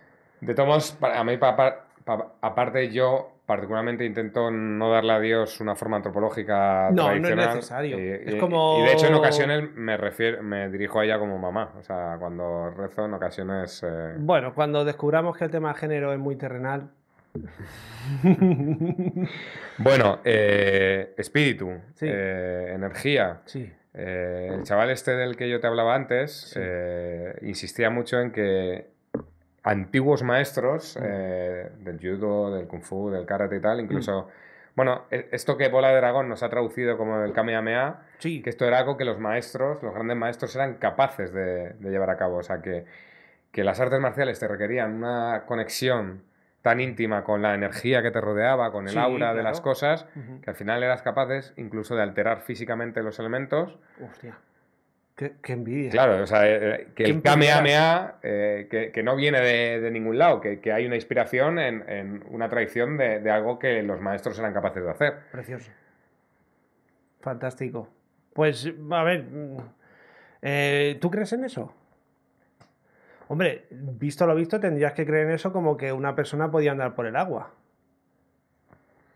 De todos modos, a mí para, aparte yo particularmente intento no darle a Dios una forma antropológica no, No, es necesario. Eh, y, como... de hecho en ocasiones me, refiero, me dirijo a ella como mamá. O sea, cuando rezo en ocasiones... Eh, bueno, cuando descubramos que el tema de género es muy terrenal... [laughs] bueno, eh, espíritu, energía. Sí. el chaval este del que yo te hablaba antes insistía mucho en que antiguos maestros mm. eh, del judo, del kung fu, del karate y tal, mm. incluso... Bueno, e, esto que Bola de Dragón nos ha traducido como el Kamehameha, que esto era algo que los maestros, los grandes maestros, eran capaces de, llevar a cabo. O sea, que, que las artes marciales te requerían una conexión tan íntima con la energía que te rodeaba, con el aura de las cosas, que al final eras capaces incluso de alterar físicamente los elementos. Hostia. Qué, envidia. Claro, o sea, eh, eh, que el Kamehameha, eh, que, no viene de, ningún lado, que, hay una inspiración en, una tradición de, algo que los maestros eran capaces de hacer. Precioso. Fantástico. Pues, a ver, mm, ¿tú crees en eso? Hombre, visto lo visto, tendrías que creer en eso como que una persona podía andar por el agua.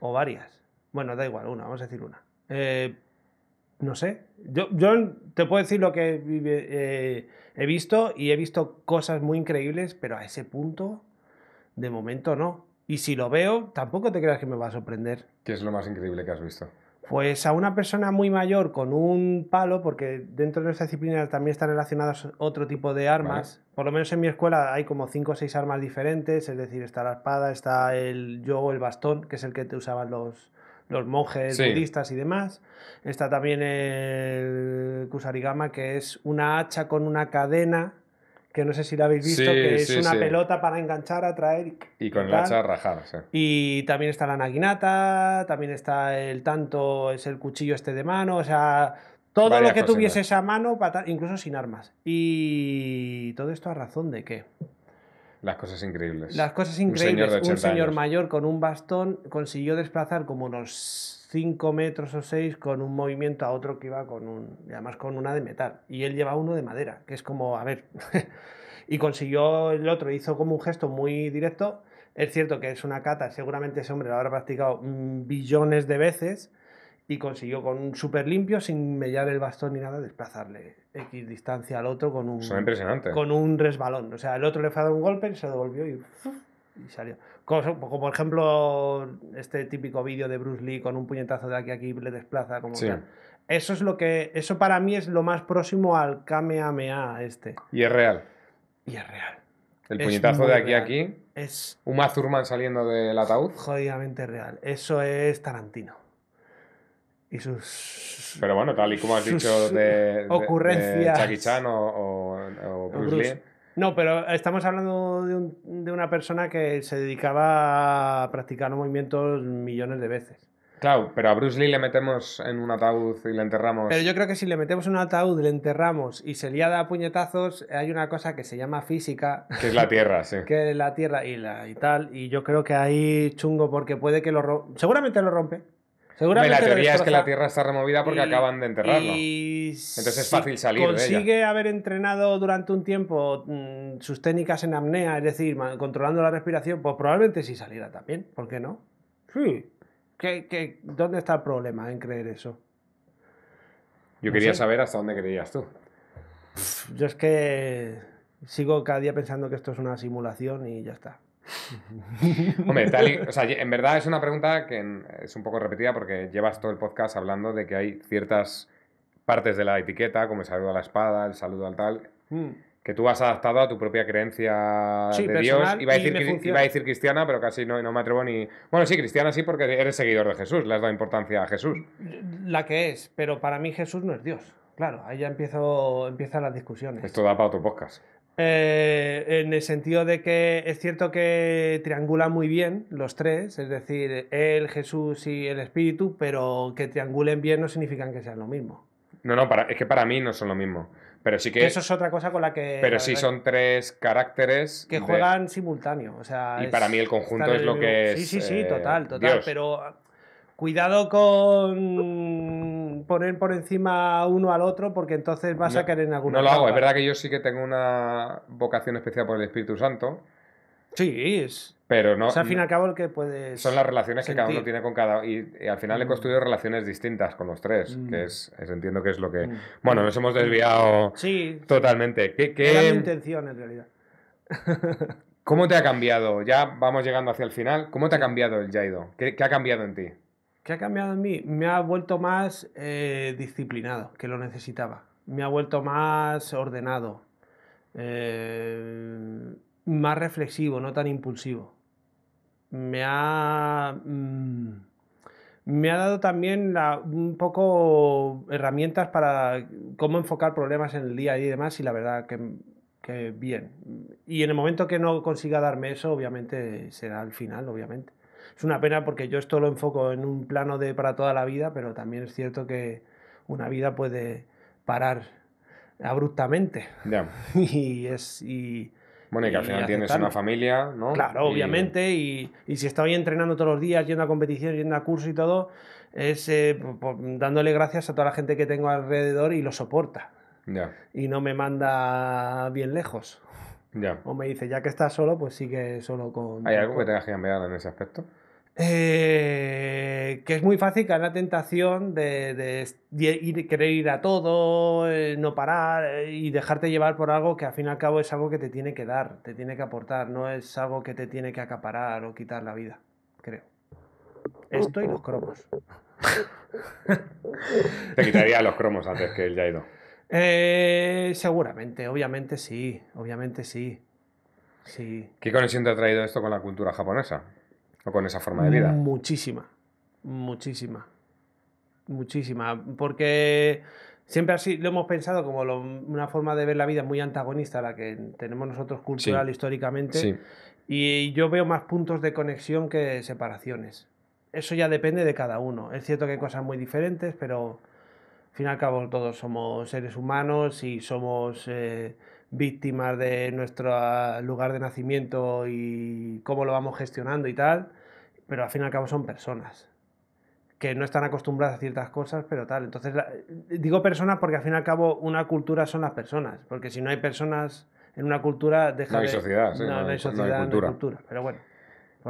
O varias. Bueno, da igual, una, vamos a decir una. Eh, no sé. Yo, yo, te puedo decir lo que eh, he visto y he visto cosas muy increíbles, pero a ese punto, de momento no. Y si lo veo, tampoco te creas que me va a sorprender. ¿Qué es lo más increíble que has visto? Pues a una persona muy mayor con un palo, porque dentro de nuestra disciplina también están relacionados otro tipo de armas. Por lo menos en mi escuela hay como cinco o seis armas diferentes, es decir, está la espada, está el yogo, el bastón, que es el que te usaban los, los monjes budistas y demás. Está también el Kusarigama, que es una hacha con una cadena que no sé si la habéis visto, que es una pelota para enganchar, atraer y... Y con la hacha rajar, Y también está la naginata, también está el tanto, es el cuchillo este de mano, o sea, todo lo que tuviese esa mano, incluso sin armas. Y todo esto a razón de qué? Las cosas increíbles. Las cosas increíbles. Un señor, mayor con un bastón consiguió desplazar como unos 5 metros o 6 con un movimiento a otro que iba con un. además con una de metal. Y él lleva uno de madera, que es como, a ver. [laughs] y consiguió el otro, hizo como un gesto muy directo. Es cierto que es una cata, seguramente ese hombre lo habrá practicado mm, billones de veces, y consiguió con un súper limpio, sin mellar el bastón ni nada, desplazarle X distancia al otro con un, con un resbalón. O sea, el otro le fue a dar un golpe, y se devolvió y, y salió. Como, por ejemplo este típico vídeo de Bruce Lee con un puñetazo de aquí a aquí le desplaza como Eso es lo que eso para mí es lo más próximo al Kamehameha este. Y es real. Y es real. El puñetazo de aquí a aquí. Es un Mazurman saliendo del ataúd. Jodidamente real. Eso es Tarantino y sus. Pero bueno, tal y como has dicho [laughs] de. ocurrencia Chan o, Bruce, Lee. No, pero estamos hablando de, una persona que se dedicaba a practicar movimientos millones de veces. Claro, pero a Bruce Lee le metemos en un ataúd y le enterramos. Pero yo creo que si le metemos en un ataúd, le enterramos y se liada a puñetazos, hay una cosa que se llama física. Que es la tierra, sí. [laughs] Que la tierra y, la, y tal. Y yo creo que ahí chungo, porque puede que lo. Seguramente lo rompe Seguramente la teoría es que la Tierra está removida porque acaban de enterrarlo. Entonces es fácil salir consigue Consigue haber entrenado durante un tiempo mm, sus técnicas en apnea, es decir, controlando la respiración, pues probablemente sí saliera también. ¿Por qué no? Sí. ¿Qué, dónde está el problema en creer eso? Yo quería saber hasta dónde creías tú. Yo es que sigo cada día pensando que esto es una simulación y ya está. [laughs] Hombre, o sea, en verdad es una pregunta que es un poco repetida porque llevas todo el podcast hablando de que hay ciertas partes de la etiqueta, como el saludo a la espada, el saludo al tal, hmm. que tú has adaptado a tu propia creencia de Dios. Iba a, decir, cristiana, pero casi no, no me atrevo ni. Bueno, sí, cristiana sí, porque eres seguidor de Jesús, le has dado importancia a Jesús. La que es, pero para mí Jesús no es Dios. Claro, ahí ya empiezo, empiezan las discusiones. Esto da para otro podcast. Eh, en el sentido de que es cierto que triangulan muy bien los tres, es decir, él, Jesús y el Espíritu, pero que triangulen bien no significan que sean lo mismo. No, no, es que para mí no son lo mismo. Pero sí que. Eso es otra cosa con la que. Pero sí son tres caracteres. Que juegan simultáneo. O sea, y para mí el conjunto es lo que es. Sí, sí, eh, sí, total, total. Pero ah, cuidado con poner por encima uno al otro porque entonces vas a caer en alguna. No lo hago, es verdad que yo sí que tengo una vocación especial por el Espíritu Santo. Sí, es. Pero no. al fin y al cabo el que puedes. Son las relaciones que cada uno tiene con cada. Y, y al final he mm. construido relaciones distintas con los tres, mm. que es, Entiendo que es lo que. Mm. Bueno, nos hemos desviado. Sí. Totalmente. ¿Qué, qué... intención, en realidad. [laughs] ¿Cómo te ha cambiado? Ya vamos llegando hacia el final. ¿Cómo te ha cambiado el Jaido? qué ha cambiado en ti? ¿Qué ha cambiado en mí? Me ha vuelto más eh, disciplinado, que lo necesitaba. Me ha vuelto más ordenado, eh, más reflexivo, no tan impulsivo. Me ha, mm, me ha dado también un poco herramientas para cómo enfocar problemas en el día a día y demás, y la verdad que, bien. Y en el momento que no consiga darme eso, obviamente será el final, obviamente. Es una pena porque yo esto lo enfoco en un plano de para toda la vida, pero también es cierto que una vida puede parar abruptamente. [laughs] y es... Y, bueno, y que al final tienes una familia, ¿no? Claro, obviamente, y, y, si estoy entrenando todos los días, yendo a competición, yendo a cursos y todo, es eh, dándole gracias a toda la gente que tengo alrededor y lo soporta. ya Y no me manda bien lejos. ya O me dice, ya que estás solo, pues sigue solo con... ¿Hay algo que tengas que cambiar en ese aspecto? Eh, que es muy fácil caer la tentación de, querer ir a todo, eh, no parar eh, y dejarte llevar por algo que al fin y al cabo es algo que te tiene que dar, te tiene que aportar, no es algo que te tiene que acaparar o quitar la vida, creo. Esto y los cromos. [laughs] te quitaría los cromos antes que el ido. seguramente, obviamente sí, obviamente sí. sí. ¿Qué conexión te ha traído esto con la cultura japonesa? con esa forma de vida. Muchísima, muchísima, muchísima, porque siempre así lo hemos pensado como una forma de ver la vida muy antagonista a la que tenemos nosotros cultural históricamente. Y yo veo más puntos de conexión que separaciones. Eso ya depende de cada uno. Es cierto que hay cosas muy diferentes, pero al fin y al cabo todos somos seres humanos y somos eh, víctimas de nuestro ah, lugar de nacimiento y cómo lo vamos gestionando y tal, pero al fin y al cabo son personas que no están acostumbradas a ciertas cosas, pero tal. Entonces, eh, digo personas porque al fin y al cabo una cultura son las personas, porque si no hay personas en una cultura deja no hay de, sociedad, sí, no, hay sociedad, no hay cultura. pero bueno.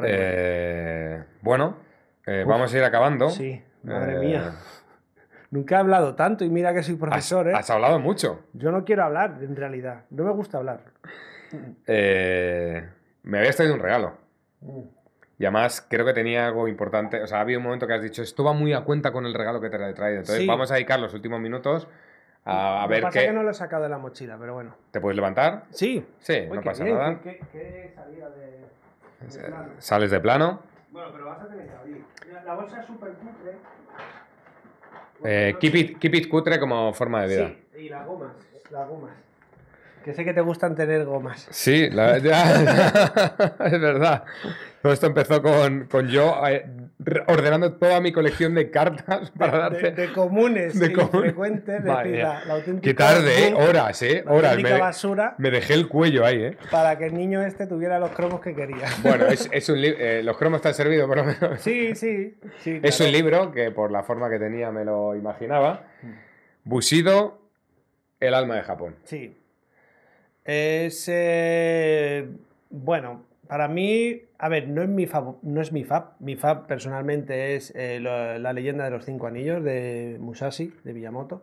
Eh, bueno, eh, vamos a ir acabando. Sí, madre mía. Nunca he hablado tanto y mira que soy profesor, has, ¿eh? Has hablado mucho. Yo no quiero hablar, en realidad. No me gusta hablar. [laughs] Eh, me habías traído un regalo. Mm. Y además creo que tenía algo importante. O sea, ha habido un momento que has dicho, esto va muy a cuenta con el regalo que te he traído. Entonces vamos a dedicar los últimos minutos a, ver pasa qué... que no lo he sacado de la mochila, pero bueno. ¿Te puedes levantar? Sí. Sí, no pasa nada. ¿Qué, salida de, Sales de plano. Bueno, pero vas a tener que abrir. La bolsa es súper eh, keep, it, keep, it, cutre como forma de vida. Sí, y las gomas, las gomas que sé que te gustan tener gomas. Sí, la, [laughs] ya, es verdad. Todo esto empezó con, yo eh, ordenando toda mi colección de cartas [laughs] para darte. De, de comunes, de frecuentes, de la, auténtica. Qué tarde, horas, ¿eh? Horas. Me, basura me dejé el cuello ahí, ¿eh? Para que el niño este tuviera los cromos que quería. Bueno, es, [laughs] un eh, los cromos están servido, por lo menos. Sí, sí. sí Es un libro que por la forma que tenía me lo imaginaba. Mm. Busido, El alma de Japón. Sí. Es. Eh, bueno, para mí, a ver, no es mi fab, no es mi fab. Mi personalmente es eh, la leyenda de los cinco anillos de Musashi, de Villamoto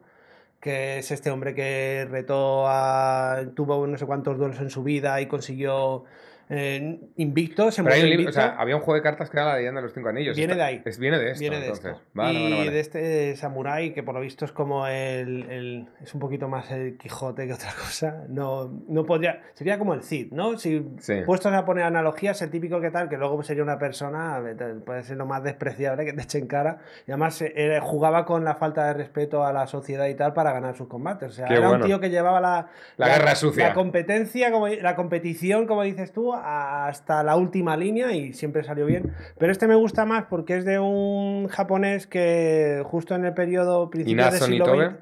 que es este hombre que retó a. tuvo no sé cuántos duelos en su vida y consiguió invicto, se había un juego de cartas que era la leyenda de los cinco anillos. Viene de ahí. viene de esto, y de este samurái, que por lo visto es como el, Es un poquito más el Quijote que otra cosa. No, no podría... Sería como el Cid, ¿no? Si puesto puestos a poner analogías, el típico que tal, que luego sería una persona, puede ser lo más despreciable que te echen cara. Y además eh, eh, jugaba con la falta de respeto a la sociedad y tal para ganar sus combates. O sea, era un tío que llevaba la... guerra sucia. competencia, como, la competición, como dices tú, hasta la última línea y siempre salió bien. Pero este me gusta más porque es de un japonés que justo en el periodo principal del siglo XX,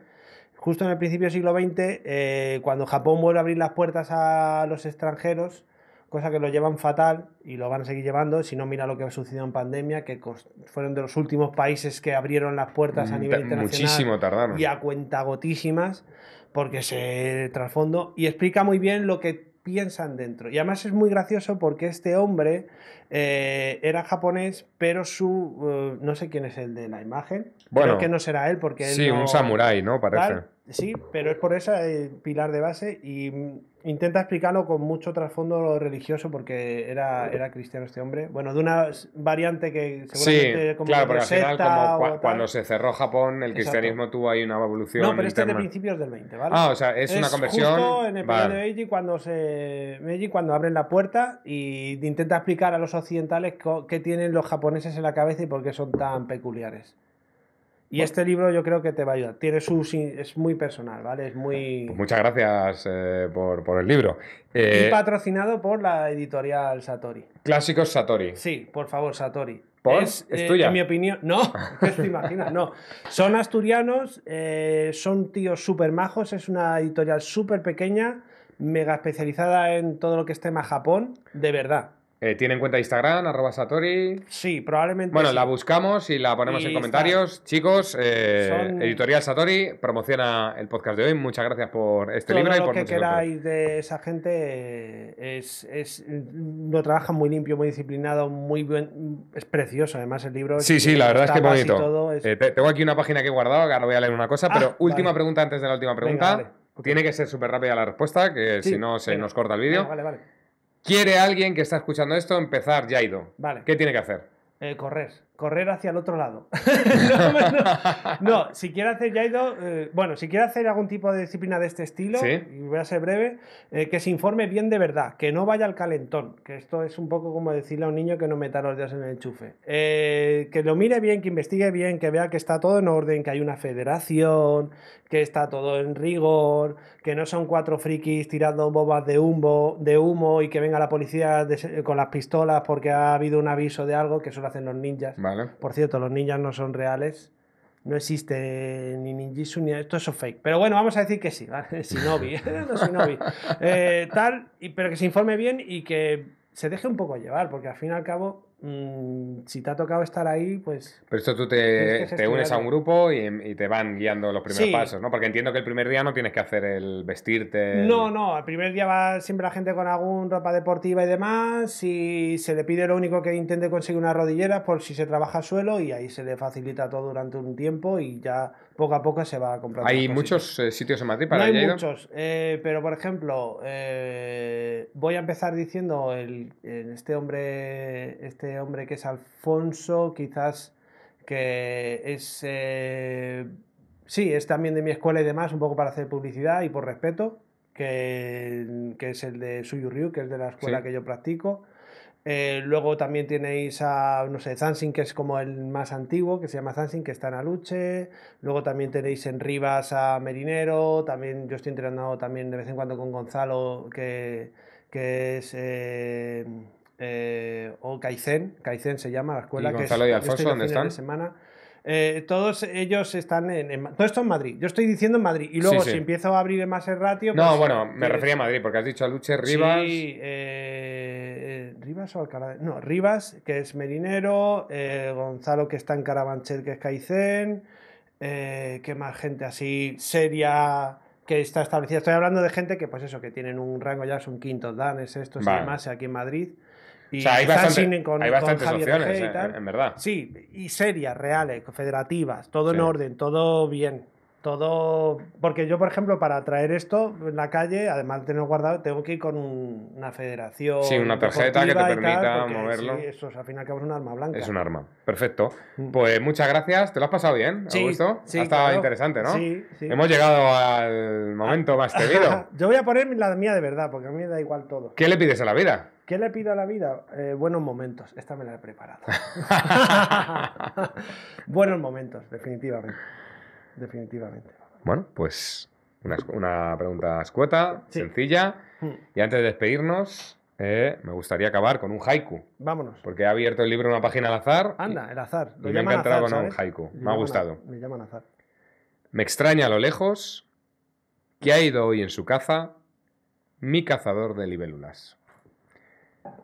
justo en el principio del siglo XX, eh, cuando Japón vuelve a abrir las puertas a los extranjeros, cosa que lo llevan fatal y lo van a seguir llevando. Si no, mira lo que ha sucedido en pandemia, que fueron de los últimos países que abrieron las puertas a mm, nivel internacional. Y a cuentagotísimas, porque se trasfondo. Y explica muy bien lo que piensan dentro. Y además es muy gracioso porque este hombre eh, era japonés, pero su. Eh, no sé quién es el de la imagen. Bueno, Creo que no será él porque. Él sí, un samurái, ¿no? Parece. sí, pero es por esa eh, pilar de base y intenta explicarlo con mucho trasfondo religioso porque era, era cristiano este hombre. Bueno, de una variante que seguramente claro, porque final como cuando se cerró Japón el cristianismo tuvo ahí una evolución. No, pero este es de principios del 20, ¿vale? Ah, o sea, es, una conversión. en el periodo de Meiji cuando se cuando abren la puerta y intenta explicar a los occidentales que tienen los japoneses en la cabeza y por qué son tan peculiares. Y este libro yo creo que te va a ayudar. Tiene su, es muy personal, ¿vale? Es muy... Pues muchas gracias eh, por, el libro. y eh, patrocinado por la editorial Satori. Clásicos Satori. Sí, por favor, Satori. Es, eh, tuya? En mi opinión, [laughs] [laughs] no, te imaginas? No. Son asturianos, son tíos súper majos, es una editorial súper pequeña, mega especializada en todo lo que es tema Japón, de verdad. Eh, tiene cuenta Instagram, arroba Satori. Sí, probablemente. Bueno, la buscamos y la ponemos en comentarios. Chicos, eh, Editorial Satori promociona el podcast de hoy. Muchas gracias por este libro. Lo y por que queráis de esa gente eh, es, es, lo trabaja muy limpio, muy disciplinado, muy bien. Es precioso, además, el libro. Sí, sí, la verdad es que bonito. Eh, tengo aquí una página que he guardado, que ahora voy a leer una cosa, pero ah, última pregunta antes de la última pregunta. Tiene que ser súper rápida la respuesta, que si no se nos corta el vídeo. vale, vale. ¿Quiere alguien que está escuchando esto empezar Yaido? Vale. ¿Qué tiene que hacer? Eh, correr correr hacia el otro lado. [laughs] no, si quiere hacer Yaido, eh, bueno, si quiere hacer algún tipo de disciplina de este estilo, voy a ser breve, eh, que se informe bien de verdad, que no vaya al calentón, que esto es un poco como decirle a un niño que no meta los dedos en el enchufe. Eh, que lo mire bien, que investigue bien, que vea que está todo en orden, que hay una federación, que está todo en rigor, que no son cuatro frikis tirando bobas de humo, de humo y que venga la policía con las pistolas porque ha habido un aviso de algo, que solo hacen los ninjas. Vale. Por cierto, los ninjas no son reales. No existe ni ninjitsu ni esto es fake. Pero bueno, vamos a decir que sí, ¿vale? [laughs] Shinobi. [laughs] [laughs] Eh, tal, pero que se informe bien y que se deje un poco llevar, porque al fin y al cabo Mm, si te ha tocado estar ahí, pues. Pero esto tú te, te unes a un grupo em, y, te van guiando los primeros pasos, ¿no? Porque entiendo que el primer día no tienes que hacer el vestirte. No, no, el primer día va siempre la gente con algún ropa deportiva y demás. si se le pide lo único que intente conseguir una rodillera por si se trabaja suelo y ahí se le facilita todo durante un tiempo y ya poco a poco se va a comprar. ¿Hay muchos eh, sitios en Madrid para no hay muchos, eh, pero por ejemplo, eh, voy a empezar diciendo el, este hombre, este hombre que es Alfonso, quizás que es sí, es también de mi escuela y demás, un poco para hacer publicidad y por respeto, que, es el de Ryu, que es de la escuela que yo practico. Eh, luego también tenéis a, no sé, Zansing, que es como el más antiguo, que se llama Zansing, que está en Aluche. Luego también tenéis en Rivas a Merinero. También yo estoy entrenando también de vez en cuando con Gonzalo, que, es. Eh, eh, o Caicén Caicén se llama la escuela. que es, y Alfonso están? De semana. todos ellos están en, Todo esto en Madrid. Yo estoy diciendo en Madrid. Y luego, si empiezo a abrir más el ratio. no, pues, bueno, me refería a Madrid, porque has dicho Aluche, Rivas. Sí, Rivas o Alcalá. No, Rivas, que es Merinero, eh, Gonzalo, que está en Carabanchel, que es Caicén, eh, que más gente así seria que está establecida. Estoy hablando de gente que, pues eso, que tienen un rango ya, son quinto, danes, estos y demás, aquí en Madrid. Y o sea, hay, bastantes opciones, eh, En, verdad. Sí, y serias, reales, federativas, todo en orden, todo bien. Todo, porque yo, por ejemplo, para traer esto en la calle, además de tenerlo guardado, tengo que ir con una federación. Sí, una tarjeta que te permita moverlo. Sí, eso es al final que un arma blanca. Es un arma, perfecto. Mm. Pues muchas gracias, te lo has pasado bien, sí, Augusto. ha interesante, ¿no? Sí, sí. Hemos llegado al momento ah. más querido [laughs] yo voy a poner la mía de verdad, porque a mí me da igual todo. ¿Qué le pides a la vida? ¿Qué le pido a la vida? Eh, buenos momentos. Esta me la he preparado. [laughs] [laughs] buenos momentos, definitivamente definitivamente. Bueno, pues una, pregunta escueta, sencilla. Hmm. Y antes de despedirnos, eh, me gustaría acabar con un haiku. Vámonos. Porque he abierto el libro en una página al azar. Anda, el azar. y me ha encantado con un haiku. Me, ha gustado. me llaman azar. Me extraña a lo lejos que ha ido hoy en su caza mi cazador de libélulas.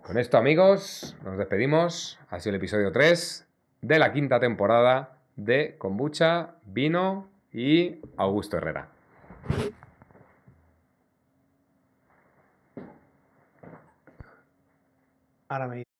Con esto, amigos, nos despedimos. Ha sido el episodio 3 de la quinta temporada de kombucha, vino y Augusto Herrera. Ahora me